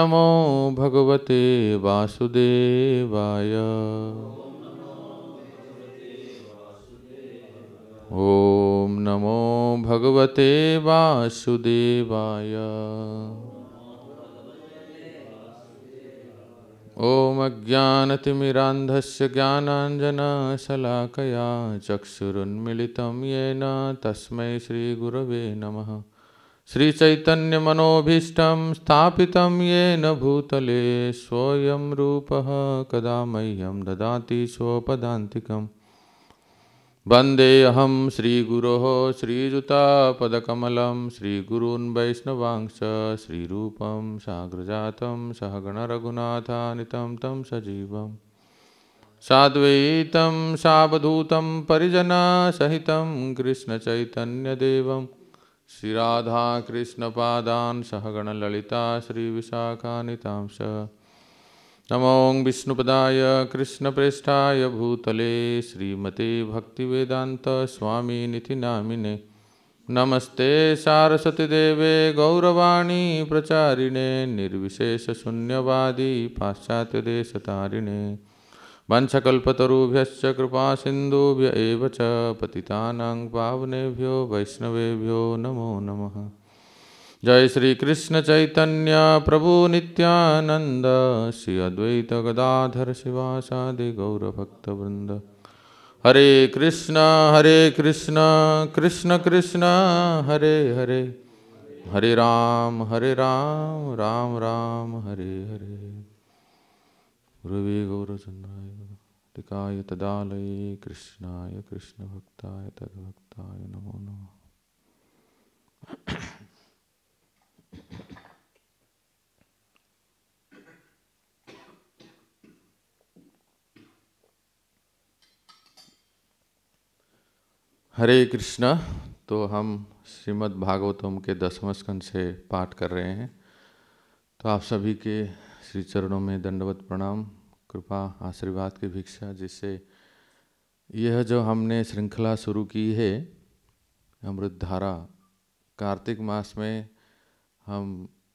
नमो भगवते वासुदेवाय ओम नमो भगवते वासुदेवाय ॐ अज्ञानतिमिरान्धस्य ज्ञानाञ्जनशलाकया चक्षुरुन्मिलितं येन तस्मै श्रीगुरवे नमः श्री चैतन्य श्रीचैतन्यमनोभीष्टं स्थापितं येन भूतले स्वयं रूप कदा मह्यम ददाति स्वपदान्तिकं वन्देऽहं श्रीगुरो श्रीयुतापदकमलं श्रीगुरून् वैष्णवांश वैष्णवांश्च श्रीरूपं साग्रजातं सहगणरघुनाथानितं तं सजीवम् साद्वैतं सावधूतं परिजनासहितं कृष्णचैतन्यदेवम् श्री श्री विशाखा श्रीविशाखानितांश नमो विष्णुपदाय कृष्णप्रेष्ठाय भूतले श्रीमते भक्तिवेदान्तस्वामिनिति नामिने नमस्ते सारस्वतीदेव गौरवाणी प्रचारिणे निर्विशेषशून्यवादी पाश्चात्यदेशतारिणे वंशकल्पतरुभ्यश्च कृपा सिंधुभ्य पति पावनेभ्यो वैष्णवेभ्यो नमो नमः जय श्री कृष्ण चैतन्य प्रभु नित्यानंद श्री अद्वैत गदाधर शिवासादि गौरभक्तवृंद हरे कृष्ण हरे कृष्ण कृष्ण कृष्ण हरे हरे हरे राम हरे राम राम राम हरे हरे गुरुवे गौरचंद्राय भक्तिकाय तदालये कृष्णाय कृष्णभक्ताय तद्भक्ताय नमो नमः हरे कृष्णा तो हम श्रीमद् भागवतम के दसवें स्कंद से पाठ कर रहे हैं तो आप सभी के श्री चरणों में दंडवत प्रणाम कृपा आशीर्वाद की भिक्षा जिससे यह जो हमने श्रृंखला शुरू की है अमृत धारा कार्तिक मास में हम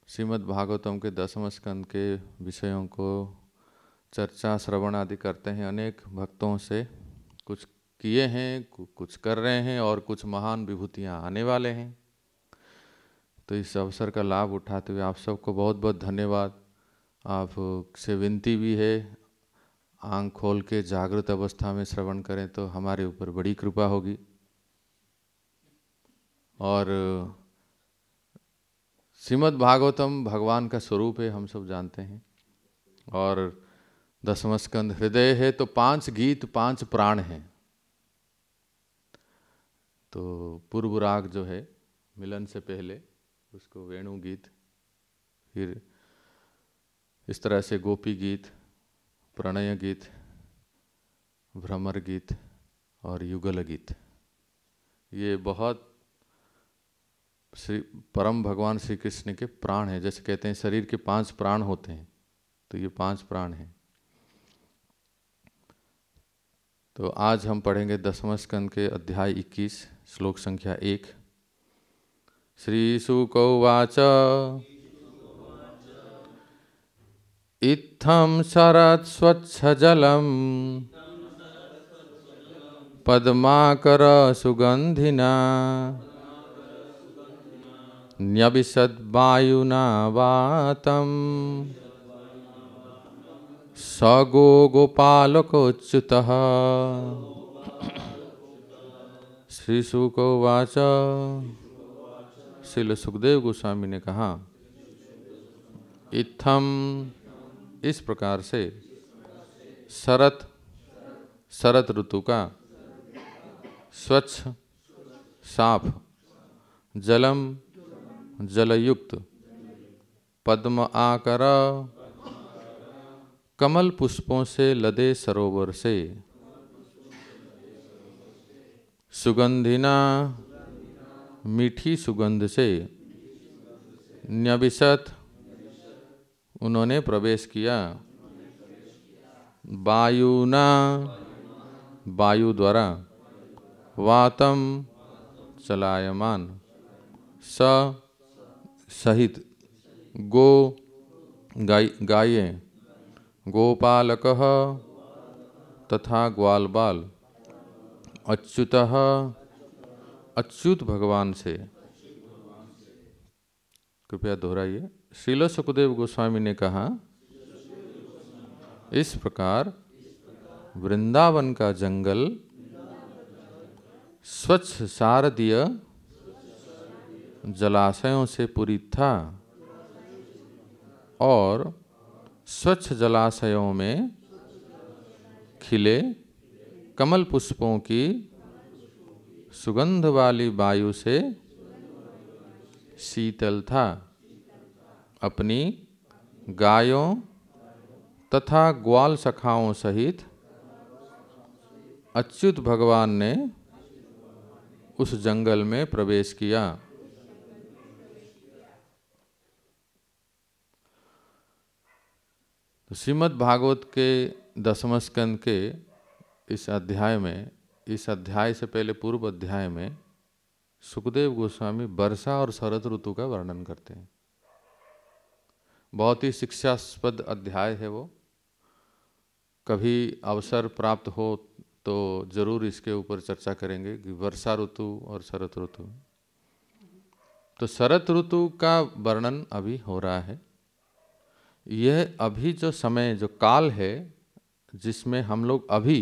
श्रीमद् भागवतम के दसम स्कंद के विषयों को चर्चा श्रवण आदि करते हैं अनेक भक्तों से कुछ किए हैं कुछ कर रहे हैं और कुछ महान विभूतियाँ आने वाले हैं तो इस अवसर का लाभ उठाते हुए आप सबको बहुत बहुत धन्यवाद आप से विनती भी है आंख खोल के जागृत अवस्था में श्रवण करें तो हमारे ऊपर बड़ी कृपा होगी और श्रीमद भागवतम भगवान का स्वरूप है हम सब जानते हैं और दसम स्कंद हृदय है तो पांच गीत पांच प्राण हैं तो पूर्व राग जो है मिलन से पहले उसको वेणु गीत फिर इस तरह से गोपी गीत प्रणय गीत भ्रमर गीत और युगल गीत ये बहुत श्री परम भगवान श्री कृष्ण के प्राण हैं जैसे कहते हैं शरीर के पांच प्राण होते हैं तो ये पांच प्राण हैं तो आज हम पढ़ेंगे दसवें स्कंद के अध्याय 21 श्लोक संख्या एक श्री सुकौवाच इत्थं शरत्स्वच्छजलं पद्माकरसुगन्धिना न्यविशद्वायुना वातं स गो गोपालकोच्युतः श्रीशुकोवाच श्रील सुखदेव गोस्वामी ने कहा इत्थम इस प्रकार से शरत शरत ऋतु का स्वच्छ साफ जलम जलयुक्त पद्म आकर कमल पुष्पों से लदे सरोवर से सुगंधिना मीठी सुगंध से न्यविशत उन्होंने प्रवेश किया वायुना वायु द्वारा वातम चलायमान स सहित गो गाय गाये गोपालक तथा ग्वाल बाल अच्युत अच्युत भगवान से कृपया दोहराइए श्रील सुखदेव गोस्वामी ने कहा इस प्रकार वृंदावन का जंगल स्वच्छ शारदीय जलाशयों से पूरी था और स्वच्छ जलाशयों में खिले कमल पुष्पों की सुगंध वाली वायु से शीतल था अपनी गायों तथा ग्वाल सखाओं सहित अच्युत भगवान ने उस जंगल में प्रवेश किया तो श्रीमद् भागवत के दसम स्कंद के इस अध्याय में इस अध्याय से पहले पूर्व अध्याय में सुखदेव गोस्वामी वर्षा और शरद ऋतु का वर्णन करते हैं बहुत ही शिक्षास्पद अध्याय है वो कभी अवसर प्राप्त हो तो ज़रूर इसके ऊपर चर्चा करेंगे कि वर्षा ऋतु और शरत ऋतु तो शरत ऋतु का वर्णन अभी हो रहा है यह अभी जो समय जो काल है जिसमें हम लोग अभी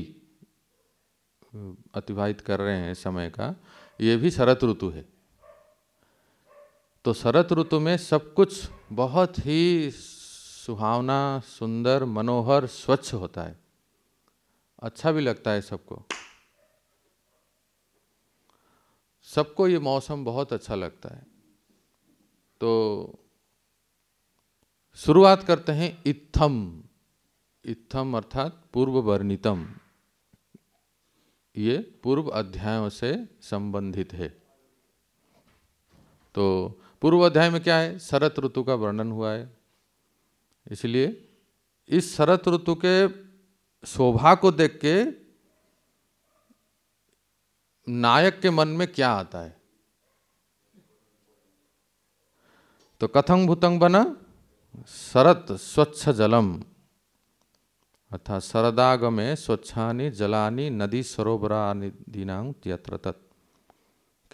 अतिवाहित कर रहे हैं समय का ये भी शरत ऋतु है तो शरत ऋतु में सब कुछ बहुत ही सुहावना सुंदर मनोहर स्वच्छ होता है अच्छा भी लगता है सबको सबको ये मौसम बहुत अच्छा लगता है तो शुरुआत करते हैं इत्थम इत्थम अर्थात पूर्व वर्णितम ये पूर्व अध्यायों से संबंधित है तो पूर्व अध्याय में क्या है शरत ऋतु का वर्णन हुआ है इसलिए इस शरत ऋतु के शोभा को देख के नायक के मन में क्या आता है तो कथंग भूतंग बना शरत स्वच्छ जलम अर्थात शरदाग में स्वच्छानी जलानी नदी सरोवरा दीनांग यत्र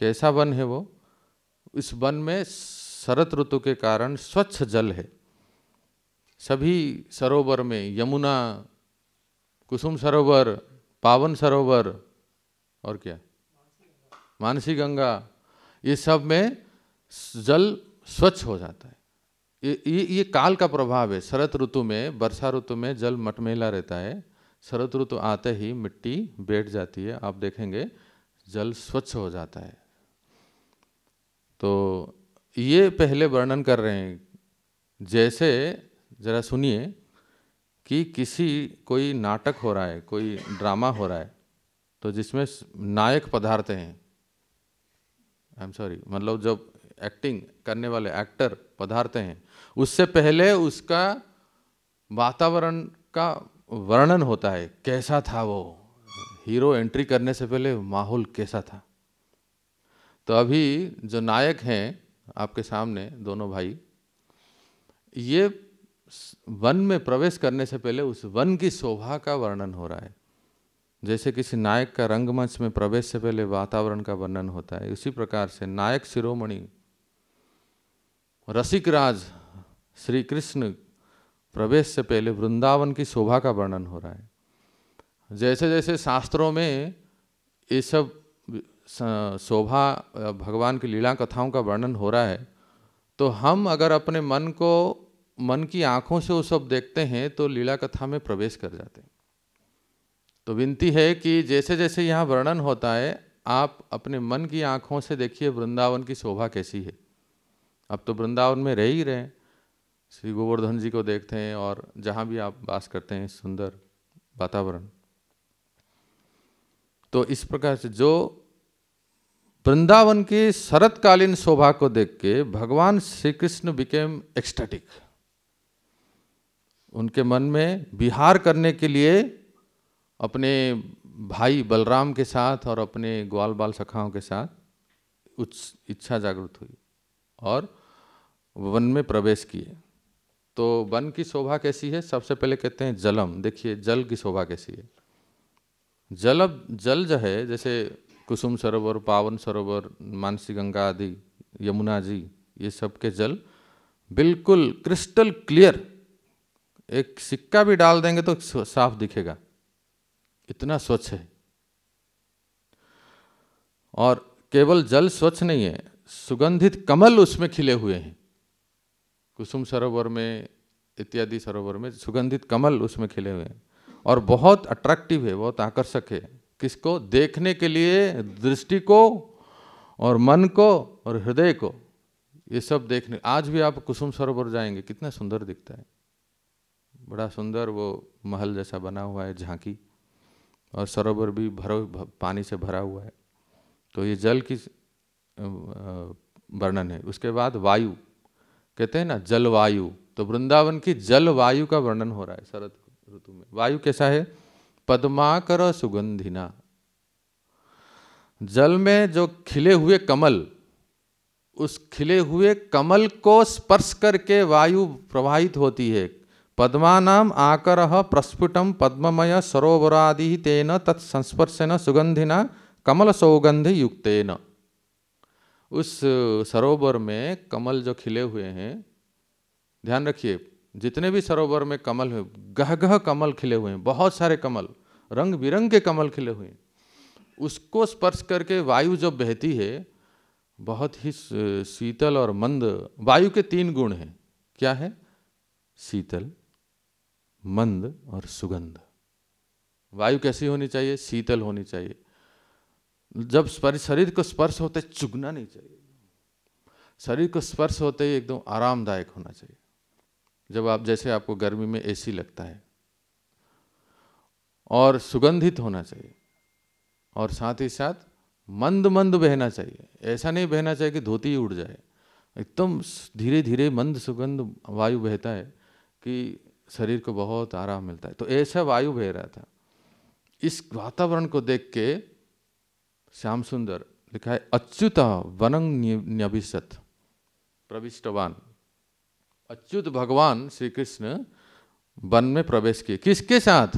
कैसा वन है वो इस वन में शरत ऋतु के कारण स्वच्छ जल है सभी सरोवर में यमुना कुसुम सरोवर पावन सरोवर और क्या मानसी गंगा ये सब में जल स्वच्छ हो जाता है ये ये, ये काल का प्रभाव है शरत ऋतु में वर्षा ऋतु में जल मटमेला रहता है शरत ऋतु आते ही मिट्टी बैठ जाती है आप देखेंगे जल स्वच्छ हो जाता है तो ये पहले वर्णन कर रहे हैं जैसे ज़रा सुनिए कि किसी कोई नाटक हो रहा है कोई ड्रामा हो रहा है तो जिसमें नायक पदार्थ हैं आई एम सॉरी मतलब जब एक्टिंग करने वाले एक्टर पदार्थ हैं उससे पहले उसका वातावरण का वर्णन होता है कैसा था वो हीरो एंट्री करने से पहले माहौल कैसा था तो अभी जो नायक हैं आपके सामने दोनों भाई ये वन में प्रवेश करने से पहले उस वन की शोभा का वर्णन हो रहा है जैसे किसी नायक का रंगमंच में प्रवेश से पहले वातावरण का वर्णन होता है उसी प्रकार से नायक शिरोमणि रसिक राज श्री कृष्ण प्रवेश से पहले वृंदावन की शोभा का वर्णन हो रहा है जैसे जैसे शास्त्रों में ये सब शोभा भगवान की लीला कथाओं का वर्णन हो रहा है तो हम अगर अपने मन को मन की आंखों से वो सब देखते हैं तो लीला कथा में प्रवेश कर जाते हैं तो विनती है कि जैसे जैसे यहाँ वर्णन होता है आप अपने मन की आंखों से देखिए वृंदावन की शोभा कैसी है अब तो वृंदावन में रह ही रहे श्री गोवर्धन जी को देखते हैं और जहाँ भी आप वास करते हैं सुंदर वातावरण तो इस प्रकार से जो वृंदावन की शरतकालीन शोभा को देख के भगवान श्री कृष्ण बिकेम एक्स्टेटिक उनके मन में बिहार करने के लिए अपने भाई बलराम के साथ और अपने ग्वाल बाल सखाओं के साथ इच्छा जागृत हुई और वन में प्रवेश किए तो वन की शोभा कैसी है सबसे पहले कहते हैं जलम देखिए जल की शोभा कैसी है जल जल जो है जैसे कुसुम सरोवर पावन सरोवर मानसी गंगा आदि यमुना जी ये सब के जल बिल्कुल क्रिस्टल क्लियर एक सिक्का भी डाल देंगे तो साफ दिखेगा इतना स्वच्छ है और केवल जल स्वच्छ नहीं है सुगंधित कमल उसमें खिले हुए हैं कुसुम सरोवर में इत्यादि सरोवर में सुगंधित कमल उसमें खिले हुए हैं और बहुत अट्रैक्टिव है बहुत आकर्षक है किसको देखने के लिए दृष्टि को और मन को और हृदय को ये सब देखने आज भी आप कुसुम सरोवर जाएंगे कितना सुंदर दिखता है बड़ा सुंदर वो महल जैसा बना हुआ है झांकी और सरोवर भी भरो पानी से भरा हुआ है तो ये जल की वर्णन है उसके बाद वायु कहते हैं ना जलवायु तो वृंदावन की जलवायु का वर्णन हो रहा है शरद ऋतु में वायु कैसा है पद्माकर सुगंधिना जल में जो खिले हुए कमल उस खिले हुए कमल को स्पर्श करके वायु प्रवाहित होती है पद्मानाम आकर प्रस्फुटम पद्ममय सरोवरादि तेन तत्संस्पर्शन सुगंधिना कमल सौगंध न उस सरोवर में कमल जो खिले हुए हैं ध्यान रखिए जितने भी सरोवर में कमल हुए गह गह कमल खिले हुए हैं बहुत सारे कमल रंग बिरंग के कमल खिले हुए उसको स्पर्श करके वायु जब बहती है बहुत ही शीतल और मंद वायु के तीन गुण हैं क्या है शीतल मंद और सुगंध वायु कैसी होनी चाहिए शीतल होनी चाहिए जब स्पर्श शरीर को स्पर्श होते चुगना नहीं चाहिए शरीर को स्पर्श होते ही एकदम आरामदायक होना चाहिए जब आप जैसे आपको गर्मी में एसी लगता है और सुगंधित होना चाहिए और साथ ही साथ मंद मंद बहना चाहिए ऐसा नहीं बहना चाहिए कि धोती ही उड़ जाए एकदम धीरे धीरे मंद सुगंध वायु बहता है कि शरीर को बहुत आराम मिलता है तो ऐसा वायु बह रहा था इस वातावरण को देख के श्याम सुंदर लिखा है अच्युत वनंग न्यभिषत प्रविष्टवान अच्युत भगवान श्री कृष्ण वन में प्रवेश किए किसके साथ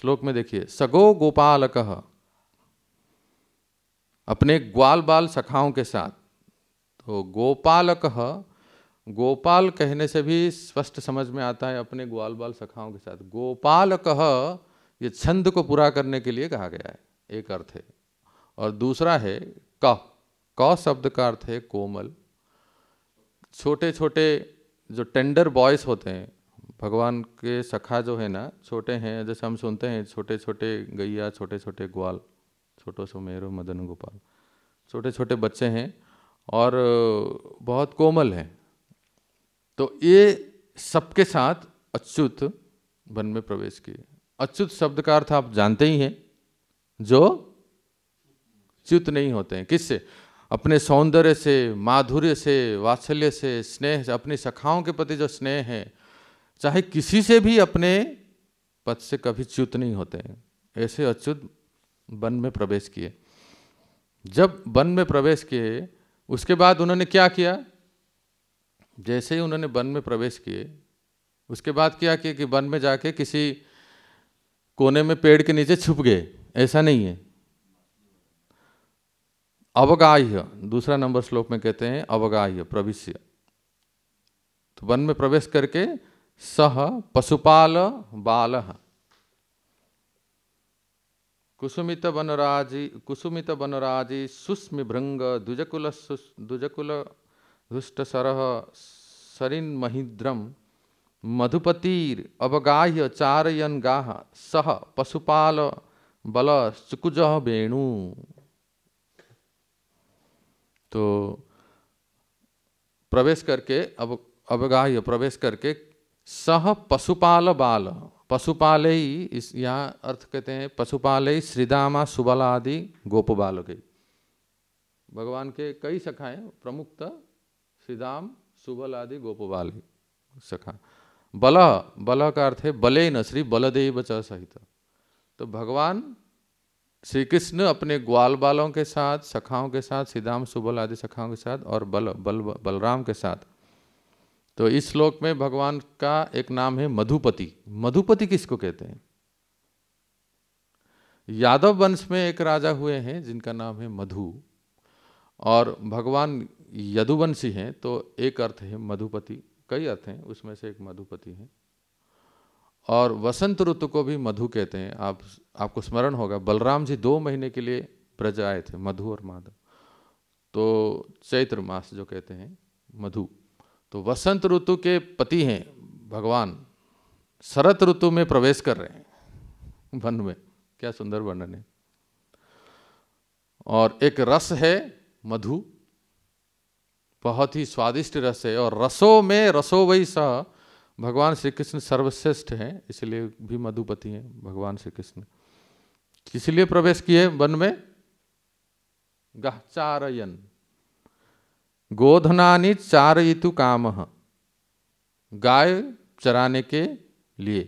श्लोक में देखिए सगो गोपाल कह अपने ग्वाल बाल सखाओं के साथ तो गोपाल कह गोपाल कहने से भी स्पष्ट समझ में आता है अपने ग्वाल बाल सखाओं के साथ गोपाल कह ये छंद को पूरा करने के लिए कहा गया है एक अर्थ है और दूसरा है क क शब्द का अर्थ है कोमल छोटे छोटे जो टेंडर बॉयस होते हैं भगवान के सखा जो है ना छोटे हैं जैसे हम सुनते हैं छोटे छोटे गैया छोटे छोटे ग्वाल छोटो सुमेरु मदन गोपाल छोटे छोटे बच्चे हैं और बहुत कोमल हैं तो ये सबके साथ अच्युत वन में प्रवेश किए अच्युत शब्द का अर्थ आप जानते ही हैं जो च्युत नहीं होते हैं किससे अपने सौंदर्य से माधुर्य से वात्सल्य से स्नेह से अपनी सखाओं के प्रति जो स्नेह है चाहे किसी से भी अपने पद से कभी च्युत नहीं होते हैं ऐसे अच्युत वन में प्रवेश किए जब वन में प्रवेश किए उसके बाद उन्होंने क्या किया जैसे ही उन्होंने वन में प्रवेश किए उसके बाद क्या किया कि वन में जाके किसी कोने में पेड़ के नीचे छुप गए ऐसा नहीं है अवगाह्य दूसरा नंबर श्लोक में कहते हैं अवगाह्य प्रविश्य तो वन में प्रवेश करके सह पशुपाल बाल कुसुमित वनराजी कुसुमित वनराजी सुस्म भृंग दुजकुल दुष्ट सरह सरिन महिद्रम मधुपतिर अवगाह्य चारयन गाह सह पशुपाल बल सुकुज वेणु तो प्रवेश करके अब अवगाह्य प्रवेश करके सह पशुपाल बाल पशुपाल ही इस यहाँ अर्थ कहते हैं पशुपाल ही श्रीदामा सुबला आदि गोप बाल गई भगवान के कई सखाए प्रमुख तो श्रीदाम सुबल आदि गोपबाल सखा बल बल का अर्थ है बले न श्री बलदेव च सहित तो भगवान श्री कृष्ण अपने ग्वाल बालों के साथ सखाओं के साथ श्रीदाम सुबल आदि सखाओं के साथ और बल बल बलराम के साथ तो इस श्लोक में भगवान का एक नाम है मधुपति मधुपति किसको कहते हैं यादव वंश में एक राजा हुए हैं जिनका नाम है मधु और भगवान यदुवंशी हैं तो एक अर्थ है मधुपति कई अर्थ हैं उसमें से एक मधुपति हैं और वसंत ऋतु को भी मधु कहते हैं आप आपको स्मरण होगा बलराम जी दो महीने के लिए ब्रज आए थे मधु और माधव तो चैत्र मास जो कहते हैं मधु तो वसंत ऋतु के पति हैं भगवान शरत ऋतु में प्रवेश कर रहे हैं वन में क्या सुंदर वर्णन है और एक रस है मधु बहुत ही स्वादिष्ट रस है और रसो में रसो वही सा भगवान श्री कृष्ण सर्वश्रेष्ठ हैं इसलिए भी मधुपति हैं भगवान श्री कृष्ण किस लिए प्रवेश किए वन में गहचारयन चार ऋतु काम गाय चराने के लिए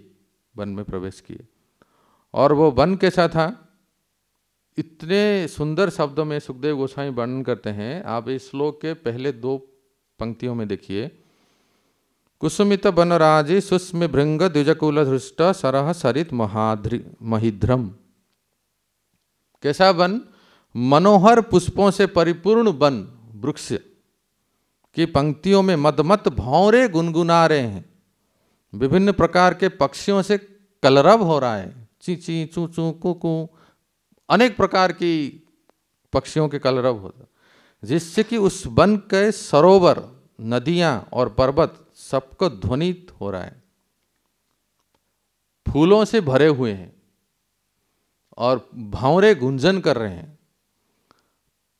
वन में प्रवेश किए और वो वन कैसा था इतने सुंदर शब्दों में सुखदेव गोसाई वर्णन करते हैं आप इस श्लोक के पहले दो पंक्तियों में देखिए कुसुमित बनराजी सुस्म भृंग द्विजकुल धृष्ट सरह सरित महाध्रि महिध्रम कैसा वन मनोहर पुष्पों से परिपूर्ण वन वृक्ष कि पंक्तियों में मदमत भौरे गुनगुना रहे हैं विभिन्न प्रकार के पक्षियों से कलरव हो रहा है ची ची चू चू कुकू अनेक प्रकार की पक्षियों के कलरव होता जिससे कि उस वन के सरोवर नदियां और पर्वत सबको ध्वनित हो रहा है फूलों से भरे हुए हैं और भावरे गुंजन कर रहे हैं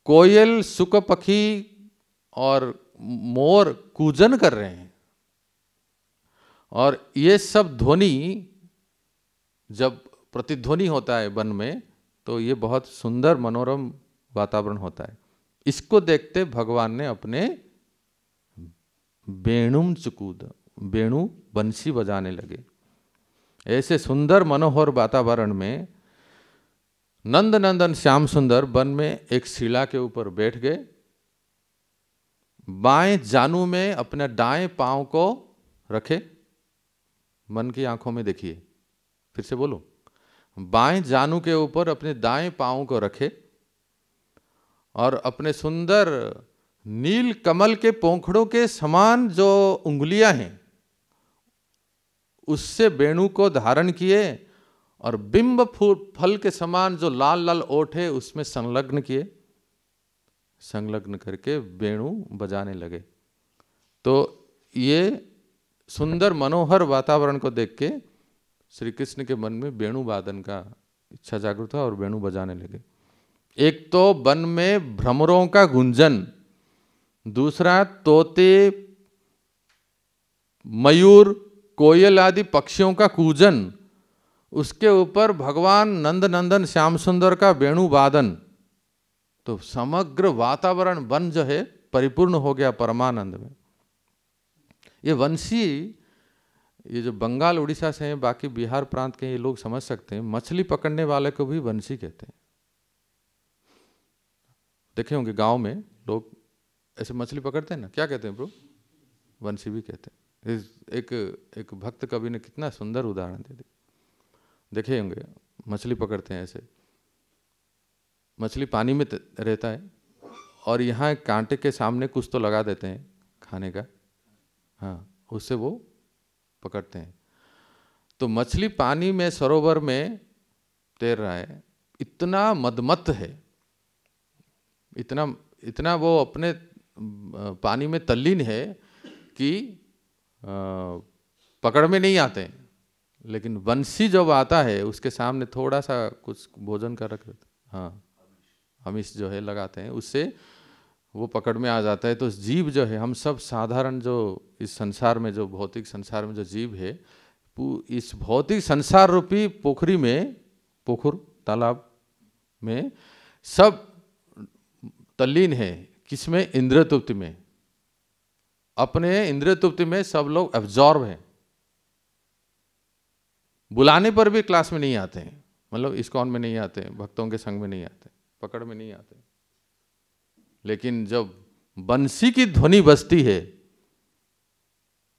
कोयल सुख पखी और मोर कूजन कर रहे हैं और ये सब ध्वनि जब प्रतिध्वनि होता है वन में तो ये बहुत सुंदर मनोरम वातावरण होता है इसको देखते भगवान ने अपने वेणुम चुकूद वेणु बंसी बजाने लगे ऐसे सुंदर मनोहर वातावरण में नंद नंदन श्याम सुंदर वन में एक शिला के ऊपर बैठ गए बाएं जानू में अपने दाएं पांव को रखे मन की आंखों में देखिए फिर से बोलो बाएं जानू के ऊपर अपने दाएं पांव को रखे और अपने सुंदर नील कमल के पोखड़ों के समान जो उंगलियां हैं उससे बेणु को धारण किए और बिंब फल के समान जो लाल लाल ओठ है उसमें संलग्न किए संलग्न करके वेणु बजाने लगे तो ये सुंदर मनोहर वातावरण को देख के श्री कृष्ण के मन में वेणु वादन का इच्छा जागृत हुआ और वेणु बजाने लगे एक तो वन में भ्रमरों का गुंजन दूसरा तोते मयूर कोयल आदि पक्षियों का कूजन उसके ऊपर भगवान नंद नंदन श्याम सुंदर का वेणु वादन तो समग्र वातावरण वन जो है परिपूर्ण हो गया परमानंद में ये वंशी ये जो बंगाल उड़ीसा से हैं बाकी बिहार प्रांत के ये लोग समझ सकते हैं मछली पकड़ने वाले को भी वंशी कहते हैं देखे होंगे गांव में लोग ऐसे मछली पकड़ते हैं ना क्या कहते हैं प्रो वंशी भी कहते हैं एक एक भक्त कवि ने कितना सुंदर उदाहरण दे दिया देखे होंगे मछली पकड़ते हैं ऐसे मछली पानी में रहता है और यहाँ कांटे के सामने कुछ तो लगा देते हैं खाने का हाँ उससे वो पकड़ते हैं तो मछली पानी में सरोवर में तैर रहा है इतना मदमत है इतना इतना वो अपने पानी में तल्लीन है कि पकड़ में नहीं आते लेकिन वंशी जब आता है उसके सामने थोड़ा सा कुछ भोजन का रख देते हाँ हम इस जो है लगाते हैं उससे वो पकड़ में आ जाता है तो जीव जो है हम सब साधारण जो इस संसार में जो भौतिक संसार में जो जीव है इस भौतिक संसार रूपी पोखरी में पोखर तालाब में सब तल्लीन है किसमें इंद्र तुप्ति में अपने इंद्र तुप्ति में सब लोग एब्जॉर्व हैं बुलाने पर भी क्लास में नहीं आते हैं मतलब इस्कॉन में नहीं आते हैं भक्तों के संग में नहीं आते पकड़ में नहीं आते लेकिन जब बंसी की ध्वनि बजती है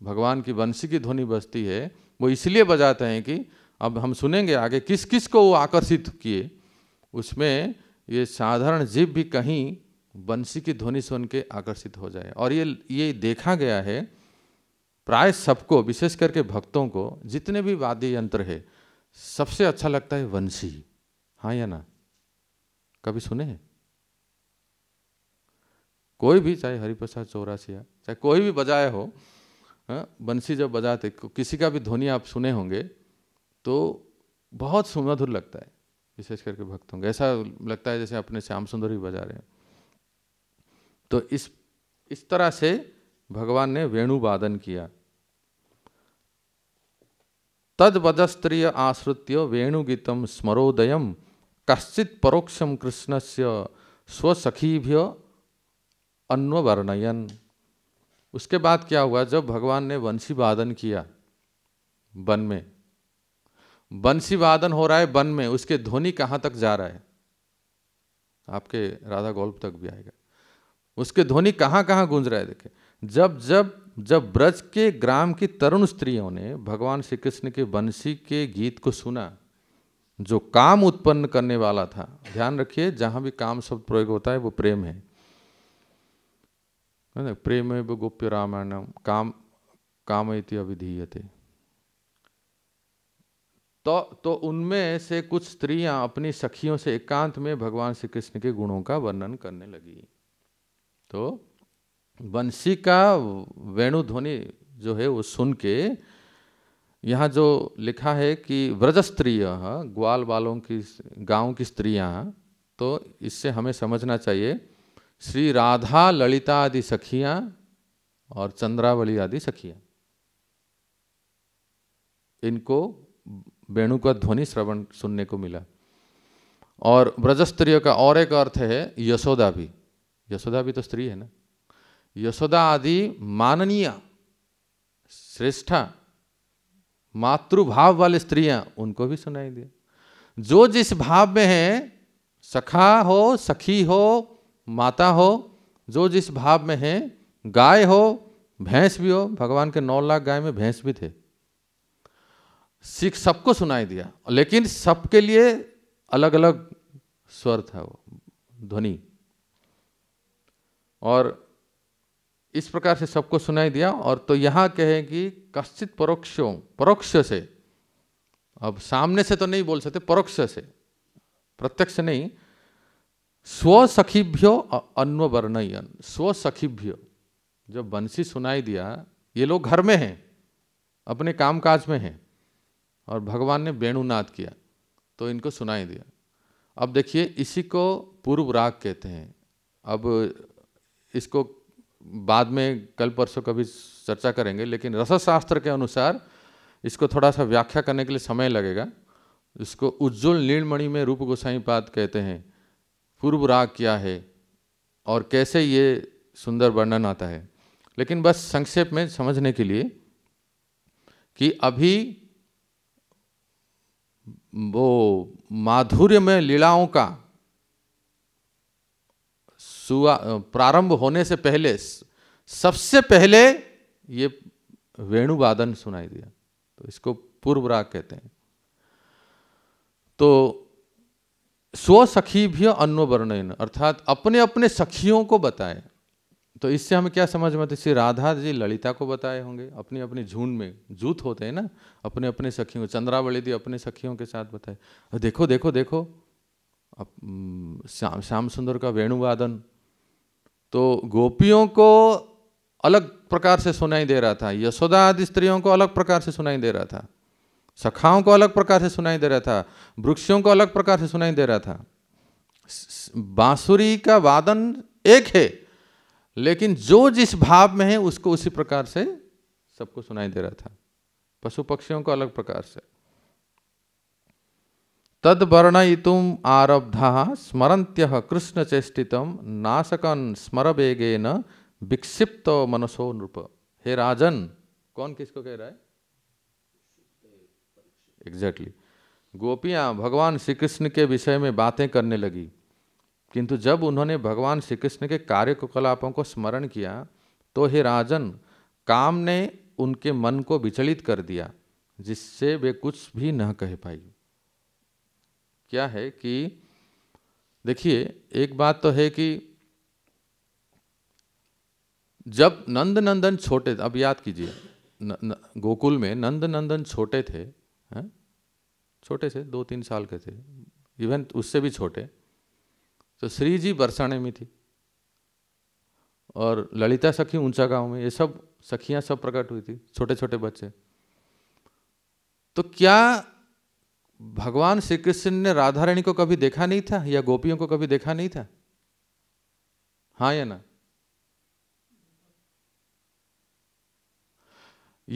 भगवान की बंसी की ध्वनि बजती है वो इसलिए बजाते हैं कि अब हम सुनेंगे आगे किस किस को वो आकर्षित किए उसमें ये साधारण जीव भी कहीं बंसी की ध्वनि सुन के आकर्षित हो जाए और ये ये देखा गया है प्राय सबको विशेष करके भक्तों को जितने भी वाद्य यंत्र है सबसे अच्छा लगता है वंशी हाँ या ना कभी सुने हैं कोई भी चाहे हरिप्रसाद चौरासिया चाहे कोई भी बजाए हो हाँ, बंसी जब बजाते किसी का भी ध्वनि आप सुने होंगे तो बहुत सुमधुर लगता है विशेष करके भक्तों को ऐसा लगता है जैसे अपने श्याम सुंदर ही बजा रहे हैं तो इस इस तरह से भगवान ने वेणु वादन किया तद बजस्त्रीय आश्रित्य वेणुगीतम स्मरोदयम कश्चित परोक्षम कृष्ण से स्वसखीभ्य अन्वर्णयन उसके बाद क्या हुआ जब भगवान ने वंशी वादन किया वन में वंशी वादन हो रहा है वन में उसके ध्वनि कहाँ तक जा रहा है आपके राधा गोल्फ तक भी आएगा उसके ध्वनि कहाँ कहाँ गूंज रहा है देखे जब जब जब ब्रज के ग्राम की तरुण स्त्रियों ने भगवान श्री कृष्ण के वंशी के गीत को सुना जो काम उत्पन्न करने वाला था ध्यान रखिए जहां भी काम शब्द प्रयोग होता है वो प्रेम है ना प्रेम है वो गोप्य रामायणम काम काम इति अभिधीयते तो तो उनमें से कुछ स्त्रियां अपनी सखियों से एकांत में भगवान श्री कृष्ण के गुणों का वर्णन करने लगी तो बंसी का वेणु ध्वनि जो है वो सुन के यहाँ जो लिखा है कि व्रज स्त्रीय ग्वाल बालों की गांव की स्त्रियाँ तो इससे हमें समझना चाहिए श्री राधा ललिता आदि सखियाँ और चंद्रावली आदि सखियाँ इनको वेणु का ध्वनि श्रवण सुनने को मिला और व्रज का और एक अर्थ है यशोदा भी यशोदा भी तो स्त्री है ना यशोदा आदि माननीय श्रेष्ठा मातृभाव वाले स्त्रियां उनको भी सुनाई दिया जो जिस भाव में है सखा हो सखी हो माता हो जो जिस भाव में है गाय हो भैंस भी हो भगवान के नौ लाख गाय में भैंस भी थे सिख सबको सुनाई दिया लेकिन सबके लिए अलग अलग स्वर था वो ध्वनि और इस प्रकार से सबको सुनाई दिया और तो यहाँ कहें कि कश्चित परोक्षों परोक्ष से अब सामने से तो नहीं बोल सकते परोक्ष से प्रत्यक्ष नहीं स्वसखीभ्यो अन्ववर्णयन स्वसखीभ्यो जब बंसी सुनाई दिया ये लोग घर में हैं अपने कामकाज में हैं और भगवान ने वेणुनाद किया तो इनको सुनाई दिया अब देखिए इसी को पूर्व राग कहते हैं अब इसको बाद में कल परसों कभी चर्चा करेंगे लेकिन रसशास्त्र के अनुसार इसको थोड़ा सा व्याख्या करने के लिए समय लगेगा इसको उज्ज्वल नीलमणि में रूप गोसाई पाद कहते हैं पूर्व राग क्या है और कैसे ये सुंदर वर्णन आता है लेकिन बस संक्षेप में समझने के लिए कि अभी वो माधुर्य में लीलाओं का प्रारंभ होने से पहले सबसे पहले ये वेणुवादन सुनाई दिया तो इसको पूर्व राग कहते हैं तो स्व सखी भी वर्णन अर्थात अपने अपने सखियों को बताए तो इससे हमें क्या समझ में आती श्री राधा जी ललिता को बताए होंगे अपनी अपनी झुंड में जूत होते हैं ना अपने अपने सखियों चंद्रावली दी अपने सखियों के साथ बताए देखो देखो देखो अब श्याम श्याम सुंदर का वेणुवादन तो गोपियों को अलग प्रकार से सुनाई दे रहा था यशोदा आदि स्त्रियों को अलग प्रकार से सुनाई दे रहा था सखाओं को अलग प्रकार से सुनाई दे रहा था वृक्षों को अलग प्रकार से सुनाई दे रहा था बांसुरी का वादन एक है लेकिन जो जिस भाव में है उसको उसी प्रकार से सबको सुनाई दे रहा था पशु पक्षियों को अलग प्रकार से तद्वर्णयितुम आरब्धा कृष्ण चेष्ट नाशकन स्मर बेगेन विक्षिप्त मनसो नृप हे राजन कौन किसको कह रहा है एग्जैक्टली exactly. गोपियाँ भगवान श्री कृष्ण के विषय में बातें करने लगी किंतु जब उन्होंने भगवान श्री कृष्ण के कार्यकलापों को स्मरण किया तो हे राजन काम ने उनके मन को विचलित कर दिया जिससे वे कुछ भी न कह पाई क्या है कि देखिए एक बात तो है कि जब नंद नंदन छोटे अब याद कीजिए गोकुल में नंद नंदन छोटे थे छोटे से दो तीन साल के थे इवन उससे भी छोटे तो श्री जी बरसाने में थी और ललिता सखी ऊंचा गांव में ये सब सखियां सब प्रकट हुई थी छोटे छोटे बच्चे तो क्या भगवान श्री कृष्ण ने राधा रानी को कभी देखा नहीं था या गोपियों को कभी देखा नहीं था हाँ या ना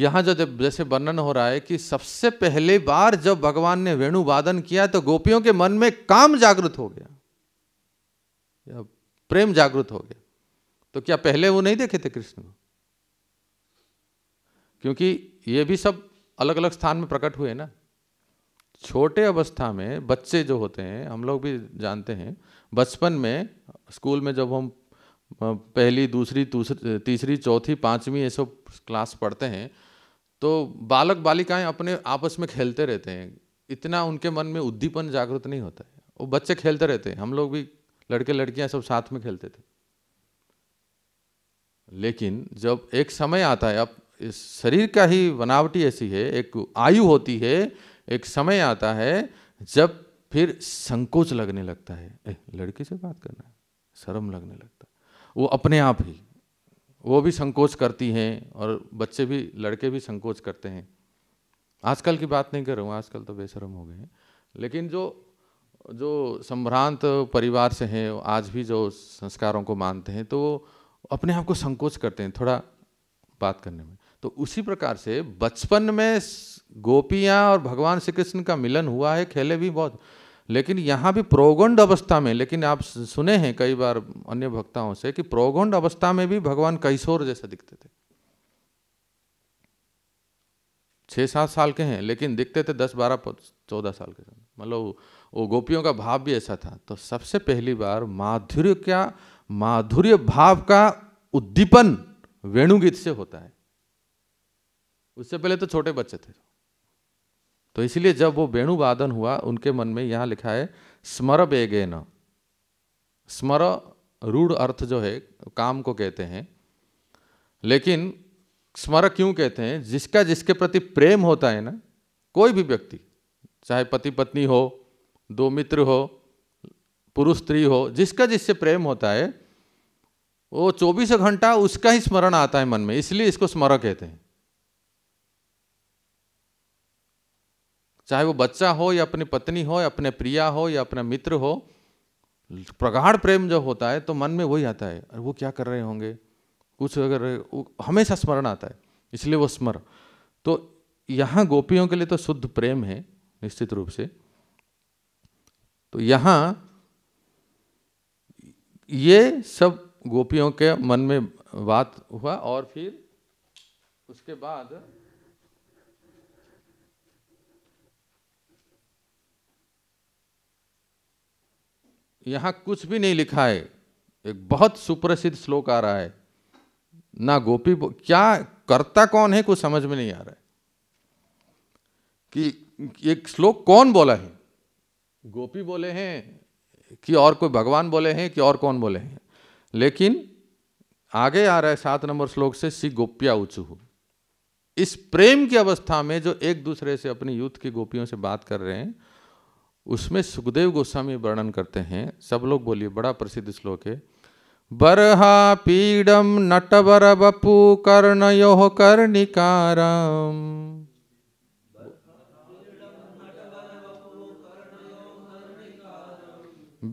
यहां जो जब जैसे वर्णन हो रहा है कि सबसे पहले बार जब भगवान ने वेणु वादन किया तो गोपियों के मन में काम जागृत हो गया या प्रेम जागृत हो गया तो क्या पहले वो नहीं देखे थे कृष्ण को क्योंकि ये भी सब अलग अलग स्थान में प्रकट हुए ना छोटे अवस्था में बच्चे जो होते हैं हम लोग भी जानते हैं बचपन में स्कूल में जब हम पहली दूसरी तीसरी चौथी पांचवी ये सब क्लास पढ़ते हैं तो बालक बालिकाएं अपने आपस में खेलते रहते हैं इतना उनके मन में उद्दीपन जागृत नहीं होता है वो बच्चे खेलते रहते हैं हम लोग भी लड़के लड़कियां सब साथ में खेलते थे लेकिन जब एक समय आता है अब इस शरीर का ही बनावटी ऐसी है एक आयु होती है एक समय आता है जब फिर संकोच लगने लगता है ए, लड़की से बात करना है शर्म लगने लगता है वो अपने आप ही वो भी संकोच करती हैं और बच्चे भी लड़के भी संकोच करते हैं आजकल की बात नहीं कर रहा हूँ आजकल तो बेशरम हो गए हैं लेकिन जो जो संभ्रांत परिवार से हैं आज भी जो संस्कारों को मानते हैं तो वो अपने आप को संकोच करते हैं थोड़ा बात करने में तो उसी प्रकार से बचपन में गोपियाँ और भगवान श्री कृष्ण का मिलन हुआ है खेले भी बहुत लेकिन यहाँ भी प्रोगंड अवस्था में लेकिन आप सुने हैं कई बार अन्य भक्ताओं से कि प्रोगंड अवस्था में भी भगवान कैशोर जैसा दिखते थे छः सात साल के हैं लेकिन दिखते थे दस बारह चौदह साल के मतलब वो गोपियों का भाव भी ऐसा था तो सबसे पहली बार माधुर्य क्या माधुर्य भाव का उद्दीपन वेणुगीत से होता है उससे पहले तो छोटे बच्चे थे तो इसलिए जब वो वेणुवादन हुआ उनके मन में यहाँ लिखा है स्मर बेगे न स्मर रूढ़ अर्थ जो है काम को कहते हैं लेकिन स्मर क्यों कहते हैं जिसका जिसके प्रति प्रेम होता है ना कोई भी व्यक्ति चाहे पति पत्नी हो दो मित्र हो पुरुष स्त्री हो जिसका जिससे प्रेम होता है वो चौबीस घंटा उसका ही स्मरण आता है मन में इसलिए इसको स्मरक कहते हैं चाहे वो बच्चा हो या अपनी पत्नी हो या अपने प्रिया हो या अपना मित्र हो प्रगाढ़ प्रेम जब होता है तो मन में वही आता है अरे वो क्या कर रहे होंगे कुछ अगर हमेशा स्मरण आता है इसलिए वो स्मर तो यहाँ गोपियों के लिए तो शुद्ध प्रेम है निश्चित रूप से तो यहाँ ये सब गोपियों के मन में बात हुआ और फिर उसके बाद यहाँ कुछ भी नहीं लिखा है एक बहुत सुप्रसिद्ध श्लोक आ रहा है ना गोपी क्या करता कौन है कुछ समझ में नहीं आ रहा है कि एक श्लोक कौन बोला है गोपी बोले हैं कि और कोई भगवान बोले हैं कि और कौन बोले हैं लेकिन आगे आ रहा है सात नंबर श्लोक से सी गोप्या उचुहू इस प्रेम की अवस्था में जो एक दूसरे से अपनी यूथ की गोपियों से बात कर रहे हैं उसमें सुखदेव गोस्वामी वर्णन करते हैं सब लोग बोलिए बड़ा प्रसिद्ध श्लोक है बरहा पीडम नटवर बपू यो कर्णिकारम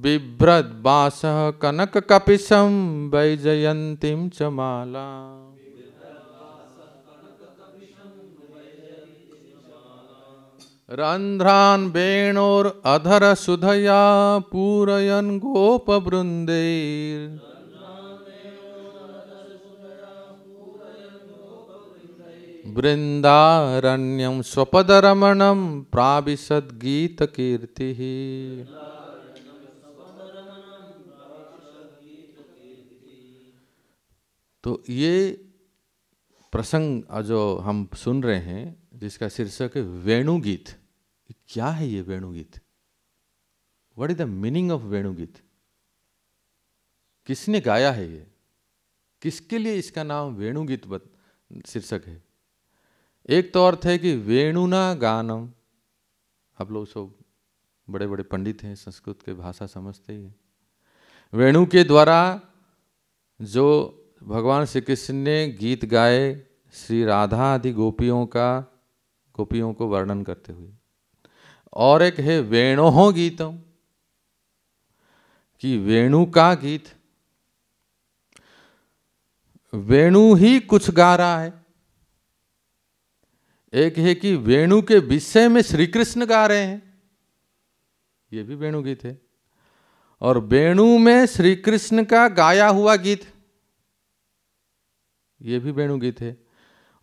बिभ्रद बास कनक कपिशम वैजयंतीम माला अधर सुधया वृंदे वृंदारण्यम स्वपद रमणम प्राविशद गीत कीर्ति तो ये प्रसंग जो हम सुन रहे हैं जिसका शीर्षक है वेणुगीत क्या है ये Venugeet what is the meaning of Venugeet किसने गाया है ये किसके लिए इसका नाम वेणुगीत शीर्षक है एक तो अर्थ है कि वेणुना गानम आप लोग सब बड़े बड़े पंडित हैं संस्कृत के भाषा समझते ही वेणु के द्वारा जो भगवान श्री कृष्ण ने गीत गाए श्री राधा आदि गोपियों का गोपियों को वर्णन करते हुए और एक है वेणोह गीतम कि वेणु का गीत वेणु ही कुछ गा रहा है एक है कि वेणु के विषय में श्री कृष्ण गा रहे हैं यह भी वेणु गीत है और वेणु में श्री कृष्ण का गाया हुआ गीत यह भी वेणु गीत है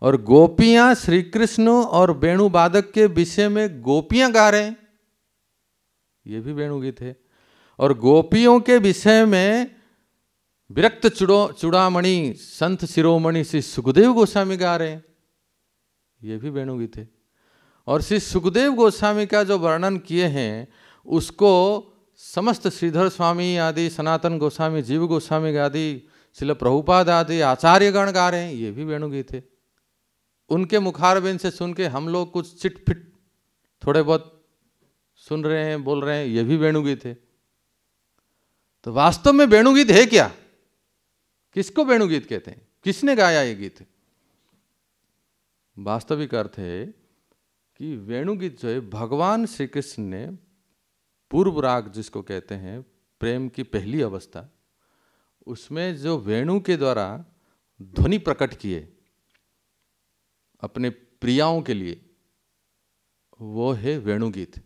और गोपियां श्री कृष्ण और वेणु बाधक के विषय में गोपियां गा रहे हैं ये भी वेणु गीत है और गोपियों के विषय में विरक्त चुड़ो चुड़ामणि संत शिरोमणि श्री सुखदेव गोस्वामी गा रहे हैं ये भी वेणु गीत है और श्री सुखदेव गोस्वामी का जो वर्णन किए हैं उसको समस्त श्रीधर स्वामी आदि सनातन गोस्वामी जीव गोस्वामी आदि शिल प्रभुपाद आदि आचार्यगण गा रहे हैं ये भी वेणुगीत है उनके मुखारबिन से सुन के हम लोग कुछ चिटफिट थोड़े बहुत सुन रहे हैं बोल रहे हैं ये भी वेणुगीत है तो वास्तव में वेणुगीत है क्या किसको वेणुगीत कहते हैं किसने गाया ये गीत वास्तविक अर्थ है कि वेणुगीत जो है भगवान श्री कृष्ण ने पूर्व राग जिसको कहते हैं प्रेम की पहली अवस्था उसमें जो वेणु के द्वारा ध्वनि प्रकट किए अपने प्रियाओं के लिए वो है वेणुगीत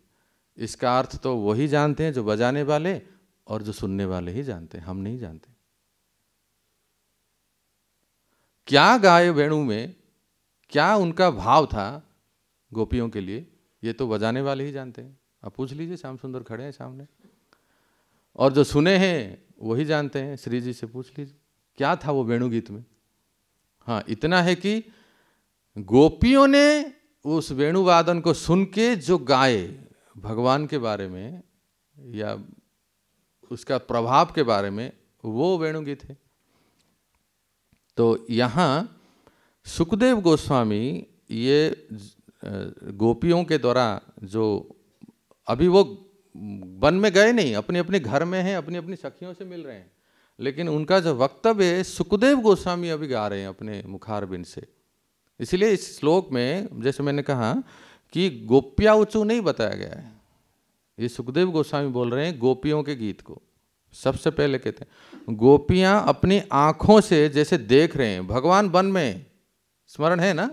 इसका अर्थ तो वही जानते हैं जो बजाने वाले और जो सुनने वाले ही जानते हैं हम नहीं जानते क्या गाय वेणु में क्या उनका भाव था गोपियों के लिए ये तो बजाने वाले ही जानते हैं आप पूछ लीजिए श्याम सुंदर खड़े हैं सामने और जो सुने हैं वही जानते हैं श्री जी से पूछ लीजिए क्या था वो वेणु गीत में हाँ इतना है कि गोपियों ने उस वेणुवादन को सुन के जो गाए भगवान के बारे में या उसका प्रभाव के बारे में वो वेणुगीत है तो यहाँ सुखदेव गोस्वामी ये गोपियों के द्वारा जो अभी वो वन में गए नहीं अपने अपने घर में हैं अपनी अपनी सखियों से मिल रहे हैं लेकिन उनका जो वक्तव्य है सुखदेव गोस्वामी अभी गा रहे हैं अपने मुखारबिन से इसलिए इस श्लोक में जैसे मैंने कहा कि गोप्या उचू नहीं बताया गया है ये सुखदेव गोस्वामी बोल रहे हैं गोपियों के गीत को सबसे पहले कहते हैं गोपियां अपनी आंखों से जैसे देख रहे हैं भगवान वन में स्मरण है ना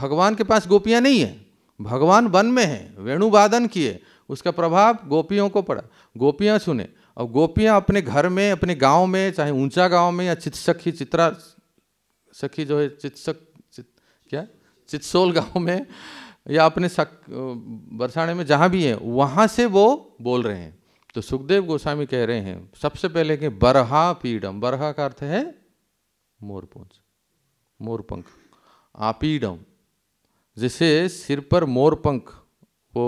भगवान के पास गोपियां नहीं है भगवान वन में है वेणुवादन किए उसका प्रभाव गोपियों को पड़ा गोपियां सुने और गोपियां अपने घर में अपने गांव में चाहे ऊंचा गांव में या चित्सखी चित्रा सखी जो है चित्सक चित्सोल गांव में या अपने सक बरसाने में जहाँ भी है वहाँ से वो बोल रहे हैं तो सुखदेव गोस्वामी कह रहे हैं सबसे पहले कि बरहा पीडम बरहा का अर्थ है मोरपुंज मोरपंख आपीडम जिसे सिर पर मोरपंख वो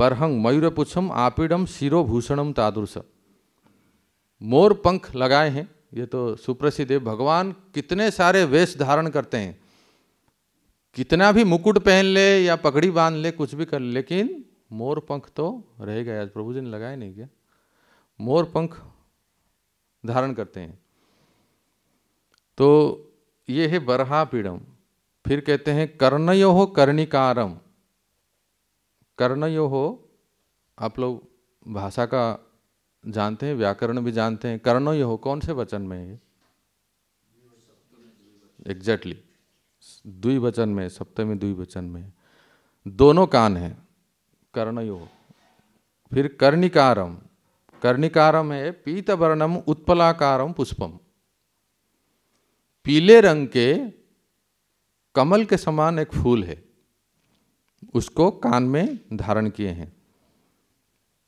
बरहंग मयूरपुच्छम आपीडम शिरोभूषणम तादृश मोरपंख लगाए हैं ये तो सुप्रसिद्ध है भगवान कितने सारे वेश धारण करते हैं कितना भी मुकुट पहन ले या पगड़ी बांध ले कुछ भी कर ले, लेकिन मोर पंख तो रह गए आज प्रभु जी ने लगाए नहीं क्या मोर पंख धारण करते हैं तो ये है बरहा पीड़म फिर कहते हैं कर्णयो हो कर्णिकारम कर्णयो हो आप लोग भाषा का जानते हैं व्याकरण भी जानते हैं कर्णो ये हो कौन से वचन में है एग्जैक्टली द्विवचन में सप्तमी द्विवचन में दोनों कान हैं कर्णयो फिर कर्णिकारम कर्णिकारम है पीतवर्णम उत्पलाकारम पुष्पम पीले रंग के कमल के समान एक फूल है उसको कान में धारण किए हैं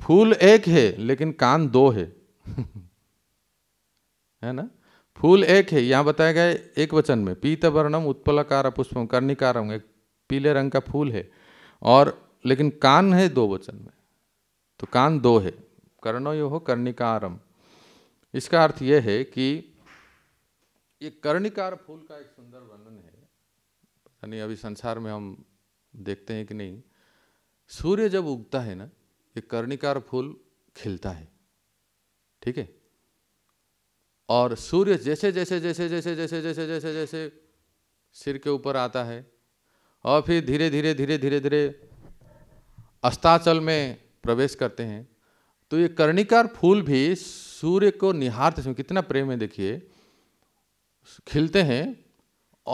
फूल एक है लेकिन कान दो है है ना फूल एक है यहाँ बताया गया एक वचन में पीत वर्णम उत्पलकार पुष्पम कर्णिकारम एक पीले रंग का फूल है और लेकिन कान है दो वचन में तो कान दो है कर्णो यो हो कर्णिकारम इसका अर्थ यह है कि ये कर्णिकार फूल का एक सुंदर वर्णन है पता नहीं अभी संसार में हम देखते हैं कि नहीं सूर्य जब उगता है ना ये कर्णिकार फूल खिलता है ठीक है और सूर्य जैसे जैसे जैसे जैसे जैसे जैसे जैसे जैसे सिर के ऊपर आता है और फिर धीरे धीरे धीरे धीरे धीरे अस्ताचल में प्रवेश करते हैं तो ये कर्णिकार फूल भी सूर्य को निहारते समय कितना प्रेम है देखिए खिलते हैं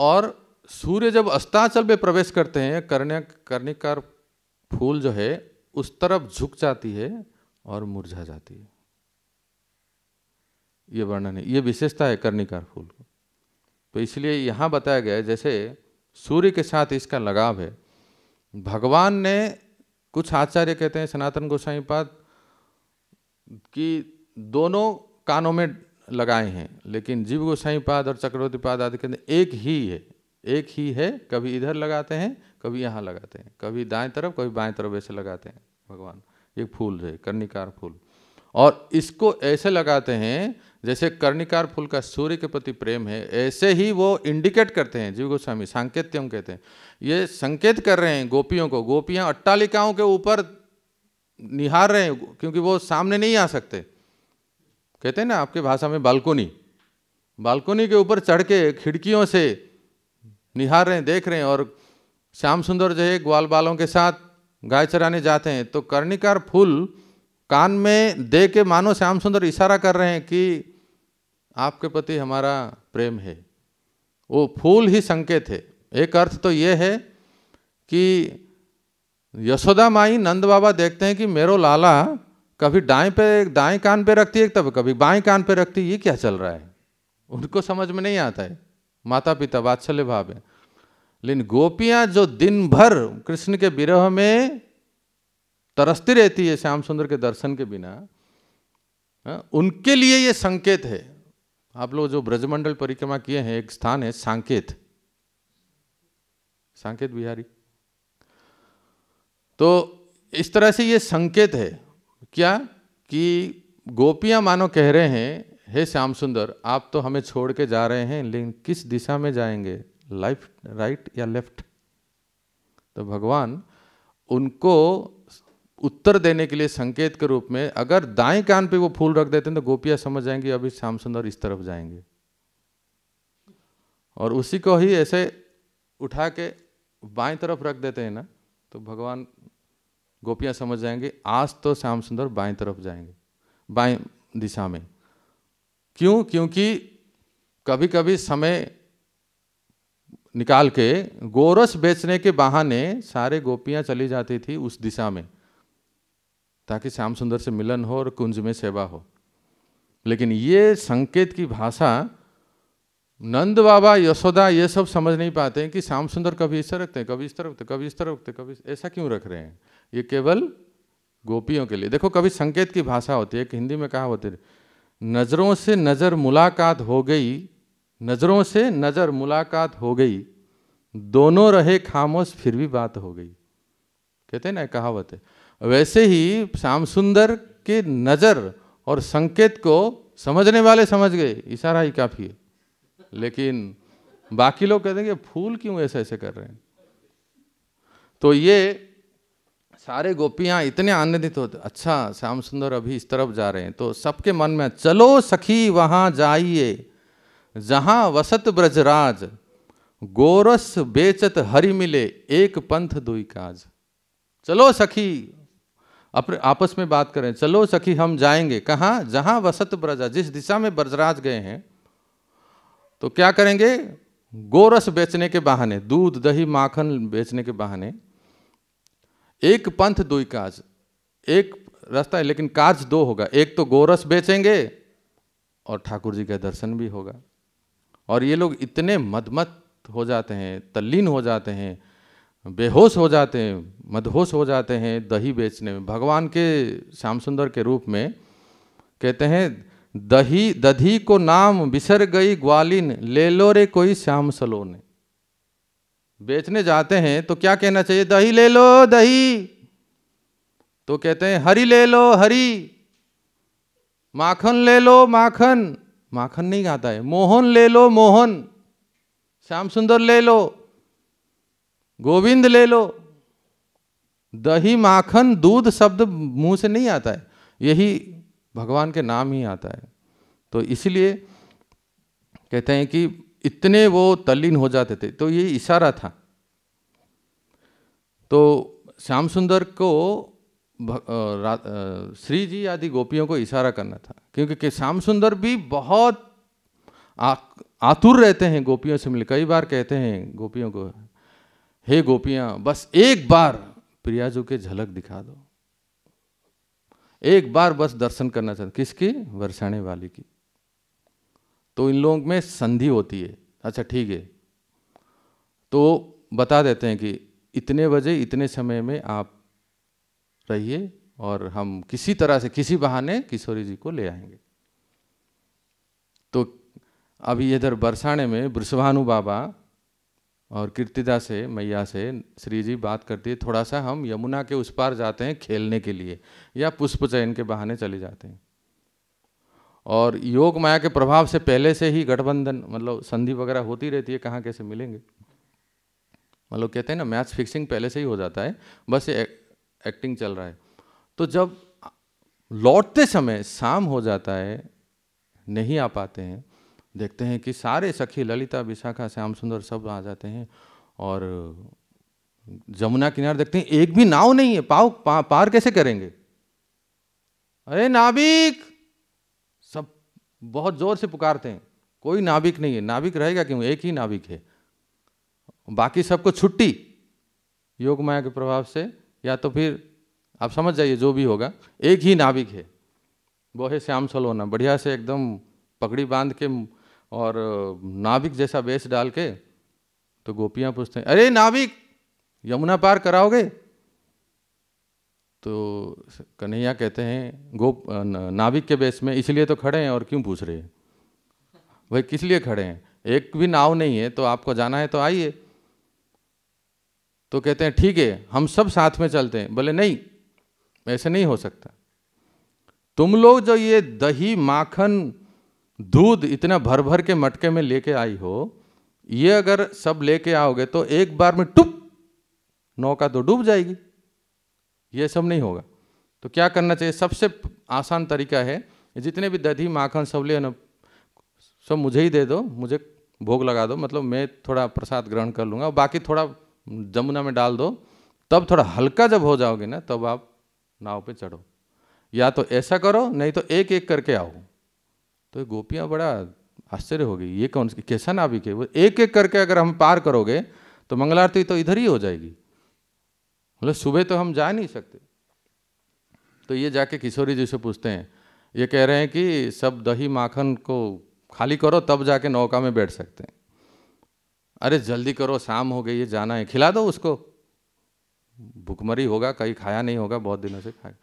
और सूर्य जब अस्ताचल में प्रवेश करते हैं कर्ण कर्णिकार फूल जो है उस तरफ झुक जाती है और मुरझा जाती है ये वर्णन है ये विशेषता है कर्णिकार फूल को तो इसलिए यहाँ बताया गया है जैसे सूर्य के साथ इसका लगाव है भगवान ने कुछ आचार्य कहते हैं सनातन गोसाई पाद की दोनों कानों में लगाए हैं लेकिन जीव गोसाई पाद और चक्रवर्ती पाद आदि के हैं एक ही है एक ही है कभी इधर लगाते हैं कभी यहाँ लगाते हैं कभी दाएं तरफ कभी बाएं तरफ ऐसे लगाते हैं भगवान ये फूल है कर्णिकार फूल और इसको ऐसे लगाते हैं जैसे कर्णिकार फूल का सूर्य के प्रति प्रेम है ऐसे ही वो इंडिकेट करते हैं जीव गोस्वामी सांकेत्यम कहते हैं ये संकेत कर रहे हैं गोपियों को गोपियां अट्टालिकाओं के ऊपर निहार रहे हैं क्योंकि वो सामने नहीं आ सकते कहते हैं ना आपके भाषा में बालकोनी बालकोनी के ऊपर चढ़ के खिड़कियों से निहार रहे हैं देख रहे हैं और श्याम सुंदर जो है ग्वाल बालों के साथ गाय चराने जाते हैं तो कर्णिकार फूल कान में दे के मानो श्याम सुंदर इशारा कर रहे हैं कि आपके प्रति हमारा प्रेम है वो फूल ही संकेत है एक अर्थ तो ये है कि यशोदा माई नंद बाबा देखते हैं कि मेरो लाला कभी दाएं पे दाएं कान पे रखती है तब कभी बाएं कान पे रखती है ये क्या चल रहा है उनको समझ में नहीं आता है माता पिता बात्सल्य भाव है लेकिन गोपियां जो दिन भर कृष्ण के विरह में तरसती रहती है श्याम सुंदर के दर्शन के बिना हाँ, उनके लिए ये संकेत है आप लोग जो ब्रजमंडल परिक्रमा किए हैं एक स्थान है सांकेत सांकेत बिहारी तो इस तरह से ये संकेत है क्या कि गोपियां मानो कह रहे हैं हे श्याम सुंदर आप तो हमें छोड़ के जा रहे हैं लेकिन किस दिशा में जाएंगे लेफ्ट राइट या लेफ्ट तो भगवान उनको उत्तर देने के लिए संकेत के रूप में अगर दाएं कान पे वो फूल रख देते हैं तो गोपियां समझ जाएंगी अभी श्याम सुंदर इस तरफ जाएंगे और उसी को ही ऐसे उठा के बाएं तरफ रख देते हैं ना तो भगवान गोपियां समझ जाएंगे आज तो श्याम सुंदर बाएं तरफ जाएंगे बाएं दिशा में क्यों क्योंकि कभी कभी समय निकाल के गोरस बेचने के बहाने सारे गोपियां चली जाती थी उस दिशा में ताकि श्याम सुंदर से मिलन हो और कुंज में सेवा हो लेकिन ये संकेत की भाषा नंद बाबा यशोदा ये सब समझ नहीं पाते हैं कि श्याम सुंदर कभी इस रखते हैं कभी इस तरह रखते कभी इस तरह तरफ कभी ऐसा क्यों रख रहे हैं ये केवल गोपियों के लिए देखो कभी संकेत की भाषा होती है कि हिंदी में कहा होती है नज़रों से नज़र मुलाकात हो गई नज़रों से नज़र मुलाकात हो गई दोनों रहे खामोश फिर भी बात हो गई कहते ना कहावत है वैसे ही श्याम सुंदर के नज़र और संकेत को समझने वाले समझ गए इशारा ही काफ़ी है लेकिन बाकी लोग कहते हैं कि फूल क्यों ऐसे ऐसे कर रहे हैं तो ये सारे गोपियां इतने आनंदित होते अच्छा श्याम सुंदर अभी इस तरफ जा रहे हैं तो सबके मन में चलो सखी वहां जाइए जहाँ वसत ब्रजराज गोरस बेचत हरि मिले एक पंथ दुई काज चलो सखी अपने आपस में बात करें चलो सखी हम जाएंगे कहाँ जहाँ वसत ब्रजा जिस दिशा में ब्रजराज गए हैं तो क्या करेंगे गोरस बेचने के बहाने दूध दही माखन बेचने के बहाने एक पंथ दुई काज एक रास्ता है लेकिन काज दो होगा एक तो गोरस बेचेंगे और ठाकुर जी का दर्शन भी होगा और ये लोग इतने मदमत हो जाते हैं तल्लीन हो जाते हैं बेहोश हो जाते हैं मदहोश हो जाते हैं दही बेचने में भगवान के श्याम सुंदर के रूप में कहते हैं दही दधी को नाम बिसर गई ग्वालिन ले लो रे कोई श्याम सलोने बेचने जाते हैं तो क्या कहना चाहिए दही ले लो दही तो कहते हैं हरी ले लो हरी माखन ले लो माखन माखन नहीं खाता है मोहन ले लो मोहन श्याम सुंदर ले लो गोविंद ले लो दही माखन दूध शब्द मुंह से नहीं आता है यही भगवान के नाम ही आता है तो इसलिए कहते हैं कि इतने वो तल्लीन हो जाते थे तो ये इशारा था तो श्याम सुंदर को श्री जी आदि गोपियों को इशारा करना था क्योंकि श्याम सुंदर भी बहुत आ, आतुर रहते हैं गोपियों से मिल कई बार कहते हैं गोपियों को हे गोपियां बस एक बार प्रियाजू के झलक दिखा दो एक बार बस दर्शन करना चाहते किसकी वर्षाणी वाली की तो इन लोगों में संधि होती है अच्छा ठीक है तो बता देते हैं कि इतने बजे इतने समय में आप रहिए और हम किसी तरह से किसी बहाने किशोरी जी को ले आएंगे तो अभी इधर बरसाने में ब्रसभानु बाबा और कीर्तिदा से मैया से श्री जी बात करती है थोड़ा सा हम यमुना के उस पार जाते हैं खेलने के लिए या पुष्प चयन के बहाने चले जाते हैं और योग माया के प्रभाव से पहले से ही गठबंधन मतलब संधि वगैरह होती रहती है कहाँ कैसे मिलेंगे मतलब कहते हैं ना मैच फिक्सिंग पहले से ही हो जाता है बस एक्टिंग चल रहा है तो जब लौटते समय शाम हो जाता है नहीं आ पाते हैं देखते हैं कि सारे सखी ललिता विशाखा श्याम सुंदर सब आ जाते हैं और जमुना किनारे देखते हैं एक भी नाव नहीं है पाव पा, पार कैसे करेंगे अरे नाविक सब बहुत जोर से पुकारते हैं कोई नाविक नहीं है नाविक रहेगा क्यों एक ही नाविक है बाकी सबको छुट्टी योग माया के प्रभाव से या तो फिर आप समझ जाइए जो भी होगा एक ही नाविक है वो है श्याम सलोना बढ़िया से एकदम पगड़ी बांध के और नाभिक जैसा वेश डाल के तो गोपियाँ पूछते हैं अरे नाभिक यमुना पार कराओगे तो कन्हैया कहते हैं गोप नाविक के बेस में इसलिए तो खड़े हैं और क्यों पूछ रहे हैं भाई किस लिए खड़े हैं एक भी नाव नहीं है तो आपको जाना है तो आइए तो कहते हैं ठीक है हम सब साथ में चलते हैं बोले नहीं ऐसे नहीं हो सकता तुम लोग जो ये दही माखन दूध इतना भर भर के मटके में लेके आई हो ये अगर सब लेके आओगे तो एक बार में टुप नौका तो डूब जाएगी ये सब नहीं होगा तो क्या करना चाहिए सबसे आसान तरीका है जितने भी दही माखन सब ले ना सब मुझे ही दे दो मुझे भोग लगा दो मतलब मैं थोड़ा प्रसाद ग्रहण कर लूँगा बाकी थोड़ा जमुना में डाल दो तब थोड़ा हल्का जब हो जाओगे ना तब आप नाव पे चढ़ो या तो ऐसा करो नहीं तो एक एक करके आओ तो गोपियाँ बड़ा आश्चर्य हो गई ये कौन कैसा नाविक है वो एक एक करके अगर हम पार करोगे तो मंगल आरती तो इधर ही हो जाएगी मतलब सुबह तो हम जा नहीं सकते तो ये जाके किशोरी जी से पूछते हैं ये कह रहे हैं कि सब दही माखन को खाली करो तब जाके नौका में बैठ सकते हैं अरे जल्दी करो शाम हो गई है जाना है खिला दो उसको भुखमरी होगा कहीं खाया नहीं होगा बहुत दिनों से खाया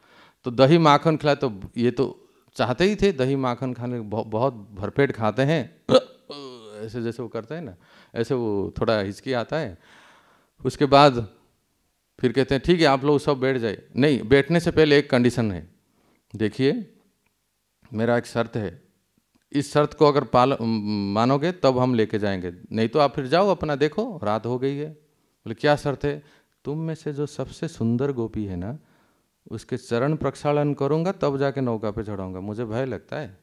तो दही माखन खिलाए तो ये तो चाहते ही थे दही माखन खाने बहुत भरपेट खाते हैं ऐसे जैसे वो करते हैं ना ऐसे वो थोड़ा हिचकी आता है उसके बाद फिर कहते हैं ठीक है आप लोग सब बैठ जाए नहीं बैठने से पहले एक कंडीशन है देखिए मेरा एक शर्त है इस शर्त को अगर पाल मानोगे तब हम लेके जाएंगे नहीं तो आप फिर जाओ अपना देखो रात हो गई है बोले क्या शर्त है तुम में से जो सबसे सुंदर गोपी है ना उसके चरण प्रक्षालन करूंगा तब जाके नौका पे चढ़ाऊंगा मुझे भय लगता है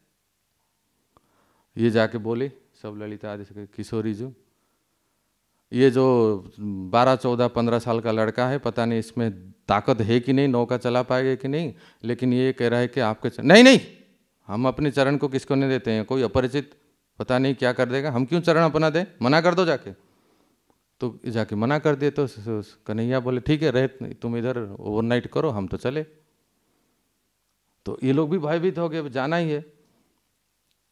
ये जाके बोले सब ललिता आदि से किशोरी जू ये जो बारह चौदह पंद्रह साल का लड़का है पता नहीं इसमें ताकत है कि नहीं नौका चला पाएगा कि नहीं लेकिन ये कह रहा है कि आपके नहीं नहीं हम अपने चरण को किसको नहीं देते हैं कोई अपरिचित पता नहीं क्या कर देगा हम क्यों चरण अपना दें मना कर दो जाके तो जाके मना कर दिए तो कन्हैया बोले ठीक है रहे तुम इधर ओवरनाइट करो हम तो चले तो ये लोग भी भयभीत हो गए जाना ही है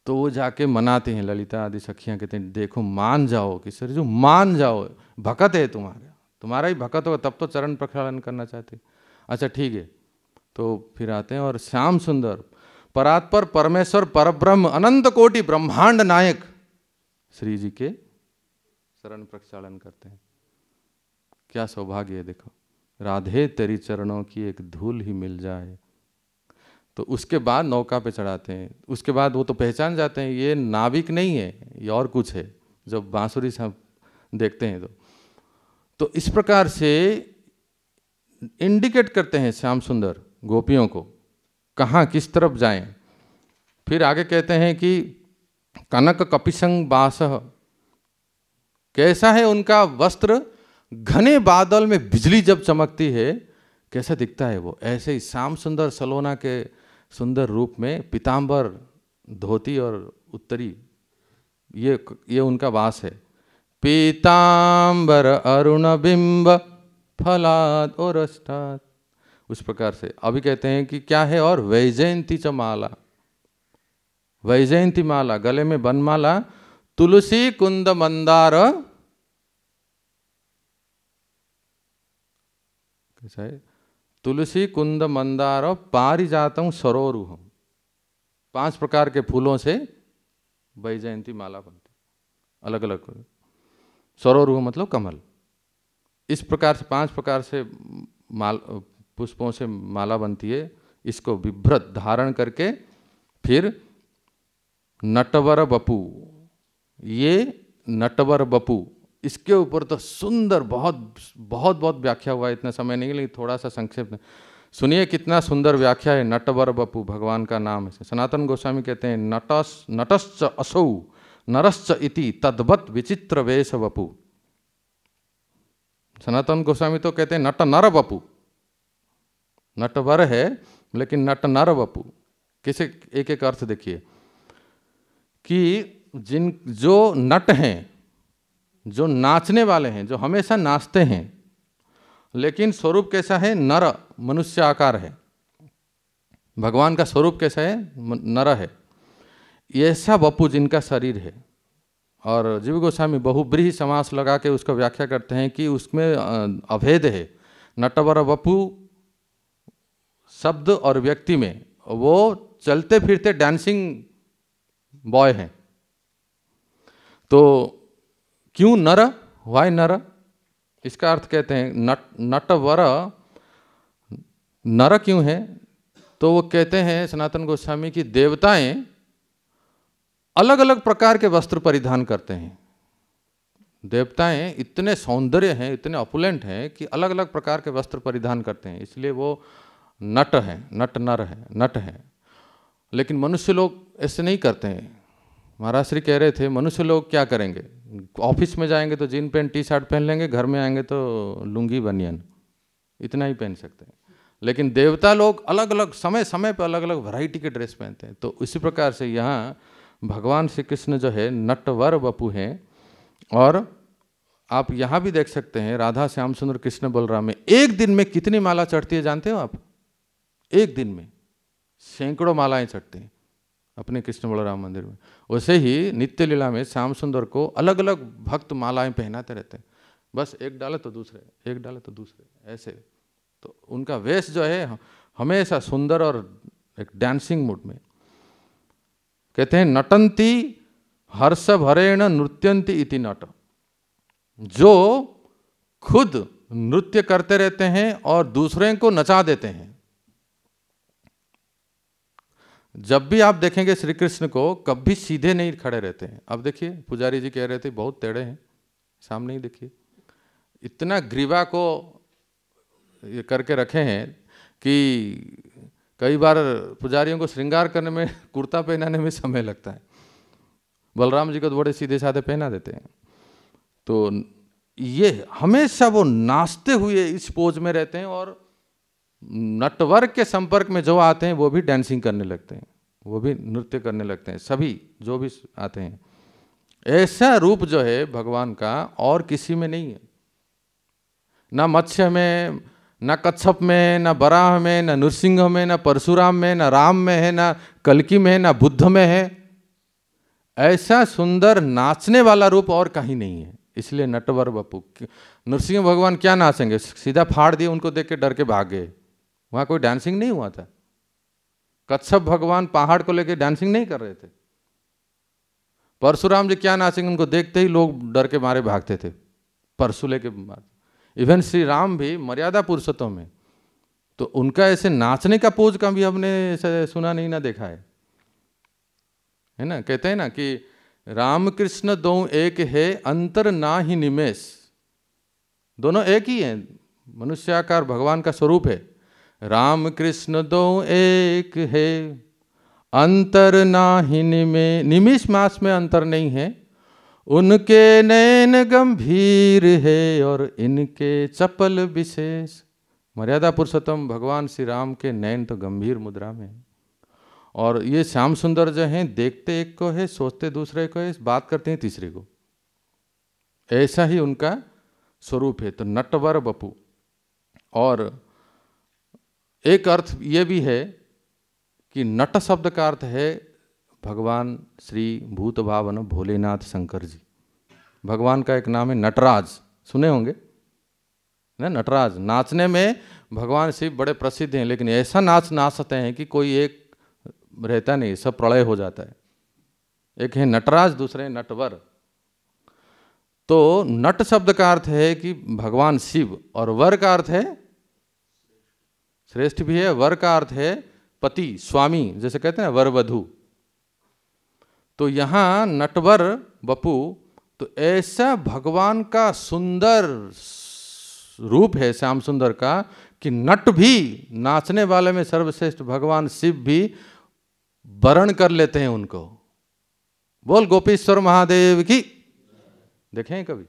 तो वो जाके मनाते हैं ललिता आदि सखियाँ कहते हैं देखो मान जाओ कि सर जो मान जाओ भकत है तुम्हारा तुम्हारा ही भकत होगा तब तो चरण प्रक्षालन करना चाहते अच्छा ठीक है तो फिर आते हैं और श्याम सुंदर परात्पर परमेश्वर परब्रह्म अनंत कोटि ब्रह्मांड नायक श्री जी के शरण प्रक्षालन करते हैं क्या सौभाग्य है देखो राधे तेरी चरणों की एक धूल ही मिल जाए तो उसके बाद नौका पे चढ़ाते हैं उसके बाद वो तो पहचान जाते हैं ये नाविक नहीं है ये और कुछ है जब बांसुरी साहब देखते हैं तो तो इस प्रकार से इंडिकेट करते हैं श्याम सुंदर गोपियों को कहाँ किस तरफ जाएं फिर आगे कहते हैं कि कनक कपिसंग बास कैसा है उनका वस्त्र घने बादल में बिजली जब चमकती है कैसा दिखता है वो ऐसे ही श्याम सुंदर सलोना के सुंदर रूप में पीताम्बर धोती और उत्तरी ये ये उनका वास है पीताम्बर अरुण बिंब फलाद और अष्टाद उस प्रकार से अभी कहते हैं कि क्या है और वैजयंती च माला वैजयंती माला गले में बनमाला तुलसी कुंद मंदार कैसा है तुलसी कुंद मंदार पारिजातम सरोरुह पांच प्रकार के फूलों से वैजयंती माला बनती अलग अलग सरोरुह मतलब कमल इस प्रकार से पांच प्रकार से माल पुष्पों से माला बनती है इसको विभ्रत धारण करके फिर नटवर बपू ये नटवर बपू इसके ऊपर तो सुंदर बहुत बहुत बहुत व्याख्या हुआ है इतना समय नहीं लेकिन थोड़ा सा संक्षेप सुनिए कितना सुंदर व्याख्या है नटवर बपू भगवान का नाम है सनातन गोस्वामी कहते हैं नटस नटश्च असौ नरश्च इति तद्वत विचित्र वेश बपू सनातन गोस्वामी तो कहते हैं नट नर बपू नटवर है लेकिन नट नर वपु किसे एक एक अर्थ देखिए कि जिन जो नट हैं जो नाचने वाले हैं जो हमेशा नाचते हैं लेकिन स्वरूप कैसा है नर मनुष्य आकार है भगवान का स्वरूप कैसा है नर है ऐसा बपू जिनका शरीर है और जीव गोस्वामी बहुब्रीह समास लगा के उसका व्याख्या करते हैं कि उसमें अभेद है नटवर बपू शब्द और व्यक्ति में वो चलते फिरते डांसिंग बॉय हैं तो क्यों नर वाई नर इसका अर्थ कहते हैं नट नटवर नर क्यों है तो वो कहते हैं सनातन गोस्वामी की देवताएं अलग अलग प्रकार के वस्त्र परिधान करते हैं देवताएं इतने सौंदर्य हैं इतने अपुलेंट हैं कि अलग अलग प्रकार के वस्त्र परिधान करते हैं इसलिए वो नट हैं नट नर हैं नट हैं लेकिन मनुष्य लोग ऐसे नहीं करते हैं महाराज श्री कह रहे थे मनुष्य लोग क्या करेंगे ऑफिस में जाएंगे तो जीन पेंट टी शर्ट पहन लेंगे घर में आएंगे तो लुंगी बनियन इतना ही पहन सकते हैं लेकिन देवता लोग अलग अलग समय समय पर अलग अलग वैरायटी के ड्रेस पहनते हैं तो इसी प्रकार से यहाँ भगवान श्री कृष्ण जो है नटवर बपू हैं और आप यहाँ भी देख सकते हैं राधा श्याम सुंदर कृष्ण बलराम में एक दिन में कितनी माला चढ़ती है जानते हो आप एक दिन में सैकड़ों मालाएं चढ़ते हैं अपने कृष्ण बलराम मंदिर में वैसे ही नित्य लीला में श्याम सुंदर को अलग अलग भक्त मालाएं पहनाते रहते हैं बस एक डाले तो दूसरे एक डाले तो दूसरे ऐसे तो उनका वेश जो है हमेशा सुंदर और एक डांसिंग मूड में कहते हैं नटंती हर्ष भरेण नृत्यंती इति नट जो खुद नृत्य करते रहते हैं और दूसरे को नचा देते हैं जब भी आप देखेंगे श्री कृष्ण को कभी सीधे नहीं खड़े रहते हैं अब देखिए पुजारी जी कह रहे थे बहुत टेढ़े हैं सामने ही देखिए इतना ग्रीवा को ये करके रखे हैं कि कई बार पुजारियों को श्रृंगार करने में कुर्ता पहनाने में समय लगता है बलराम जी को तो बड़े सीधे साधे पहना देते हैं तो ये हमेशा वो नाचते हुए इस पोज में रहते हैं और नटवर्ग के संपर्क में जो आते हैं वो भी डांसिंग करने लगते हैं वो भी नृत्य करने लगते हैं सभी जो भी आते हैं ऐसा रूप जो है भगवान का और किसी में नहीं है ना मत्स्य में ना कच्छप में ना बराह में ना नृसिंह में ना परशुराम में ना राम में है ना कलकी में है ना बुद्ध में है ऐसा सुंदर नाचने वाला रूप और कहीं नहीं है इसलिए नटवर बपू नृसिंह भगवान क्या नाचेंगे सीधा फाड़ दिए उनको देख के डर के भाग गए वहाँ कोई डांसिंग नहीं हुआ था कच्छप भगवान पहाड़ को लेकर डांसिंग नहीं कर रहे थे परशुराम जी क्या नाचेंगे उनको देखते ही लोग डर के मारे भागते थे परसुले के इवन श्री राम भी मर्यादा पुरुषोत्तम में तो उनका ऐसे नाचने का पोज का भी हमने सुना नहीं ना देखा है है ना कहते हैं ना कि रामकृष्ण दो एक है अंतर ना ही निमेश दोनों एक ही है मनुष्याकार भगवान का स्वरूप है राम कृष्ण दो एक है अंतर ही में निमिष मास में अंतर नहीं है उनके नैन गंभीर है और इनके चपल विशेष मर्यादा पुरुषोत्तम भगवान श्री राम के नैन तो गंभीर मुद्रा में और ये श्याम सुंदर जो हैं देखते एक को है सोचते दूसरे को है बात करते हैं तीसरे को ऐसा ही उनका स्वरूप है तो नटवर बपू और एक अर्थ ये भी है कि नट शब्द का अर्थ है भगवान श्री भूत भावन भोलेनाथ शंकर जी भगवान का एक नाम है नटराज सुने होंगे ना नटराज नाचने में भगवान शिव बड़े प्रसिद्ध हैं लेकिन ऐसा नाच नाचते हैं कि कोई एक रहता नहीं सब प्रलय हो जाता है एक है नटराज दूसरे नटवर तो नट शब्द का अर्थ है कि भगवान शिव और वर का अर्थ है श्रेष्ठ भी है वर का अर्थ है पति स्वामी जैसे कहते हैं वर वधु तो यहाँ नटवर बपू तो ऐसा भगवान का सुंदर रूप है श्याम सुंदर का कि नट भी नाचने वाले में सर्वश्रेष्ठ भगवान शिव भी वरण कर लेते हैं उनको बोल गोपीश्वर महादेव की देखें कभी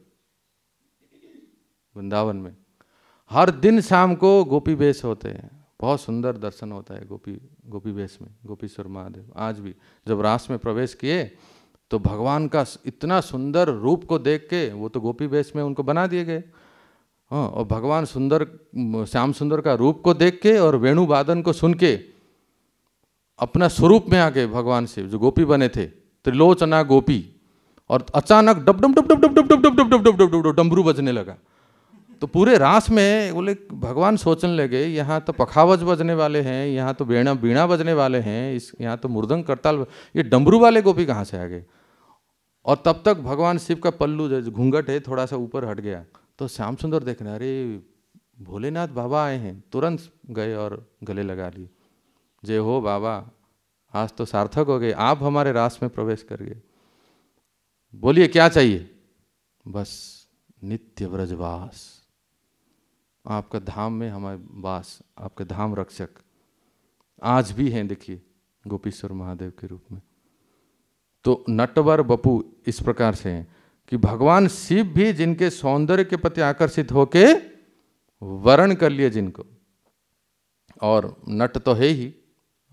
वृंदावन में हर दिन शाम को गोपी वेश होते हैं बहुत सुंदर दर्शन होता है गोपी गोपी वेश में गोपीश्वर महादेव आज भी जब रास में प्रवेश किए तो भगवान का इतना सुंदर रूप को देख के वो तो गोपी वेश में उनको बना दिए गए हाँ और भगवान सुंदर श्याम सुंदर का रूप को देख के और वेणु वादन को सुन के अपना स्वरूप में आ गए भगवान शिव जो गोपी बने थे त्रिलोचना गोपी और अचानक डब डब डब डब डब डब डब डब डब डब डब डब डब बजने लगा तो पूरे रास में बोले भगवान सोचने लगे यहाँ तो पखावज बजने वाले हैं यहाँ तो बेणा बीणा बजने वाले हैं इस यहाँ तो मुर्दंग करताल ये डमरू वाले गोपी कहाँ से आ गए और तब तक भगवान शिव का पल्लू जो घूंघट है थोड़ा सा ऊपर हट गया तो श्याम सुंदर देखने अरे भोलेनाथ बाबा आए हैं तुरंत गए और गले लगा लिए जय हो बाबा आज तो सार्थक हो गए आप हमारे रास में प्रवेश कर गए बोलिए क्या चाहिए बस नित्य व्रजवास आपका धाम में हमारे वास आपका धाम रक्षक आज भी हैं देखिए गोपीश्वर महादेव के रूप में तो नटवर बपू इस प्रकार से हैं कि भगवान शिव भी जिनके सौंदर्य के प्रति आकर्षित होके वरण कर लिए जिनको और नट तो है ही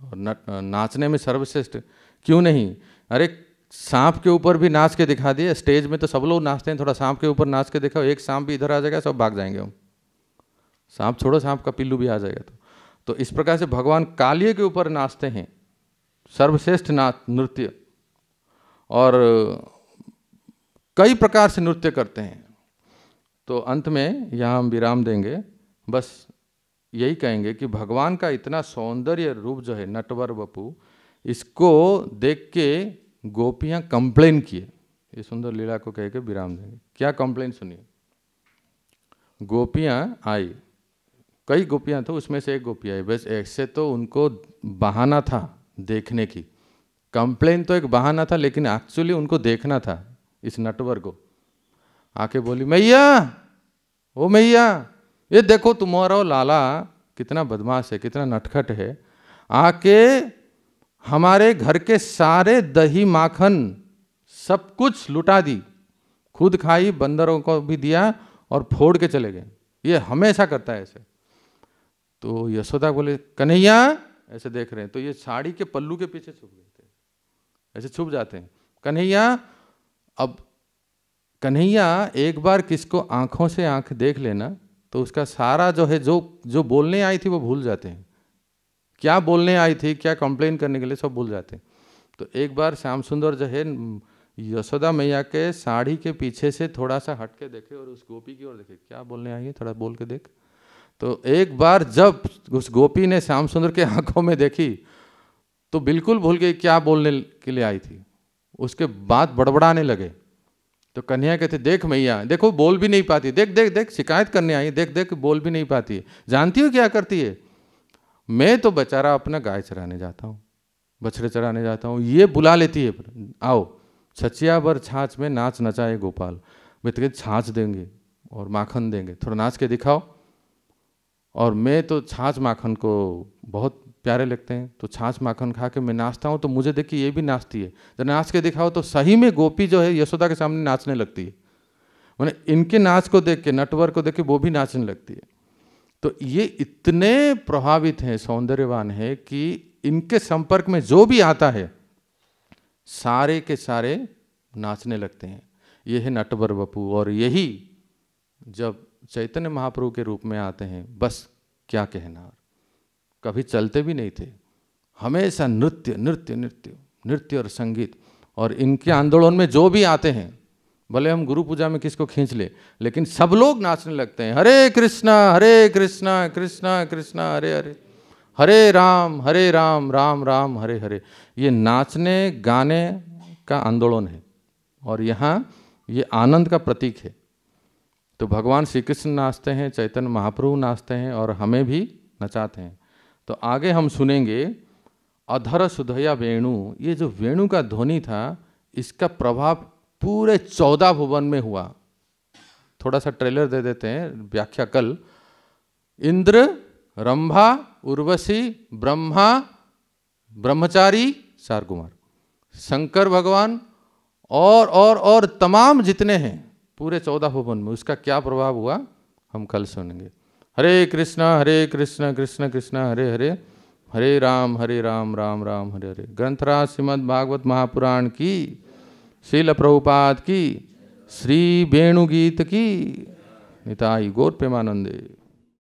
और नट नाचने में सर्वश्रेष्ठ क्यों नहीं अरे सांप के ऊपर भी नाच के दिखा दिए स्टेज में तो सब लोग नाचते हैं थोड़ा सांप के ऊपर नाच के दिखाओ एक सांप भी इधर आ जाएगा सब भाग जाएंगे हम सांप छोड़ो सांप का पिल्लू भी आ जाएगा तो तो इस प्रकार से भगवान कालिए के ऊपर नाचते हैं सर्वश्रेष्ठ नाच नृत्य और कई प्रकार से नृत्य करते हैं तो अंत में यहाँ हम विराम देंगे बस यही कहेंगे कि भगवान का इतना सौंदर्य रूप जो है नटवर बपू इसको देख के गोपियाँ कंप्लेन किए ये सुंदर लीला को कह के विराम देंगे क्या कंप्लेन सुनिए गोपियाँ आई कई गोपियाँ थी उसमें से एक गोपिया है बस ऐसे तो उनको बहाना था देखने की कंप्लेन तो एक बहाना था लेकिन एक्चुअली उनको देखना था इस नटवर को आके बोली मैया ओ मैया ये देखो तुम्हारा लाला कितना बदमाश है कितना नटखट है आके हमारे घर के सारे दही माखन सब कुछ लुटा दी खुद खाई बंदरों को भी दिया और फोड़ के चले गए ये हमेशा करता है ऐसे तो यशोदा बोले कन्हैया ऐसे देख रहे हैं तो ये साड़ी के पल्लू के पीछे छुप गए थे ऐसे छुप जाते हैं कन्हैया अब कन्हैया एक बार किसको आंखों से आंख देख लेना तो उसका सारा जो है जो जो बोलने आई थी वो भूल जाते हैं क्या बोलने आई थी क्या कंप्लेन करने के लिए सब भूल जाते हैं तो एक बार श्याम सुंदर जो है यशोदा मैया के साड़ी के पीछे से थोड़ा सा हटके देखे और उस गोपी की ओर देखे क्या बोलने आई है थोड़ा बोल के देख तो एक बार जब उस गोपी ने श्याम सुंदर के आंखों में देखी तो बिल्कुल भूल गई क्या बोलने के लिए आई थी उसके बाद बड़बड़ाने लगे तो कन्हैया कहते देख मैया देखो बोल भी नहीं पाती देख देख देख शिकायत करने आई देख देख बोल भी नहीं पाती है जानती हो क्या करती है मैं तो बेचारा अपना गाय चराने जाता हूँ बछड़े चराने जाता हूँ ये बुला लेती है आओ छचिया भर छाछ में नाच नचाए गोपाल वे तो छाछ देंगे और माखन देंगे थोड़ा नाच के दिखाओ और मैं तो छाछ माखन को बहुत प्यारे लगते हैं तो छाछ माखन खा के मैं नाचता हूँ तो मुझे देखिए ये भी नाचती है जब नाच के दिखाओ तो सही में गोपी जो है यशोदा के सामने नाचने लगती है मैंने इनके नाच को देख के नटवर को देख के वो भी नाचने लगती है तो ये इतने प्रभावित हैं सौंदर्यवान है कि इनके संपर्क में जो भी आता है सारे के सारे नाचने लगते हैं ये है नटवर बपू और यही जब चैतन्य महाप्रभु के रूप में आते हैं बस क्या कहना कभी चलते भी नहीं थे हमेशा नृत्य नृत्य नृत्य नृत्य और संगीत और इनके आंदोलन में जो भी आते हैं भले हम गुरु पूजा में किसको खींच ले लेकिन सब लोग नाचने लगते हैं हरे कृष्णा हरे कृष्णा कृष्णा कृष्णा हरे हरे हरे राम हरे राम राम राम हरे हरे ये नाचने गाने का आंदोलन है और यहाँ ये आनंद का प्रतीक है तो भगवान श्री कृष्ण नाचते हैं चैतन्य महाप्रभु नाचते हैं और हमें भी नचाते हैं तो आगे हम सुनेंगे अधर सुधया वेणु ये जो वेणु का ध्वनि था इसका प्रभाव पूरे चौदह भुवन में हुआ थोड़ा सा ट्रेलर दे देते हैं व्याख्या कल इंद्र रंभा उर्वशी ब्रह्मा ब्रह्मचारी शार कुमार शंकर भगवान और और और तमाम जितने हैं पूरे चौदह भुवन में उसका क्या प्रभाव हुआ हम कल सुनेंगे हरे कृष्णा हरे कृष्णा कृष्ण कृष्णा हरे हरे हरे राम हरे राम राम राम हरे हरे ग्रंथराज श्रीमद भागवत महापुराण की शील प्रभुपाद की श्री वेणुगीत की निताई गोर प्रेमानंदे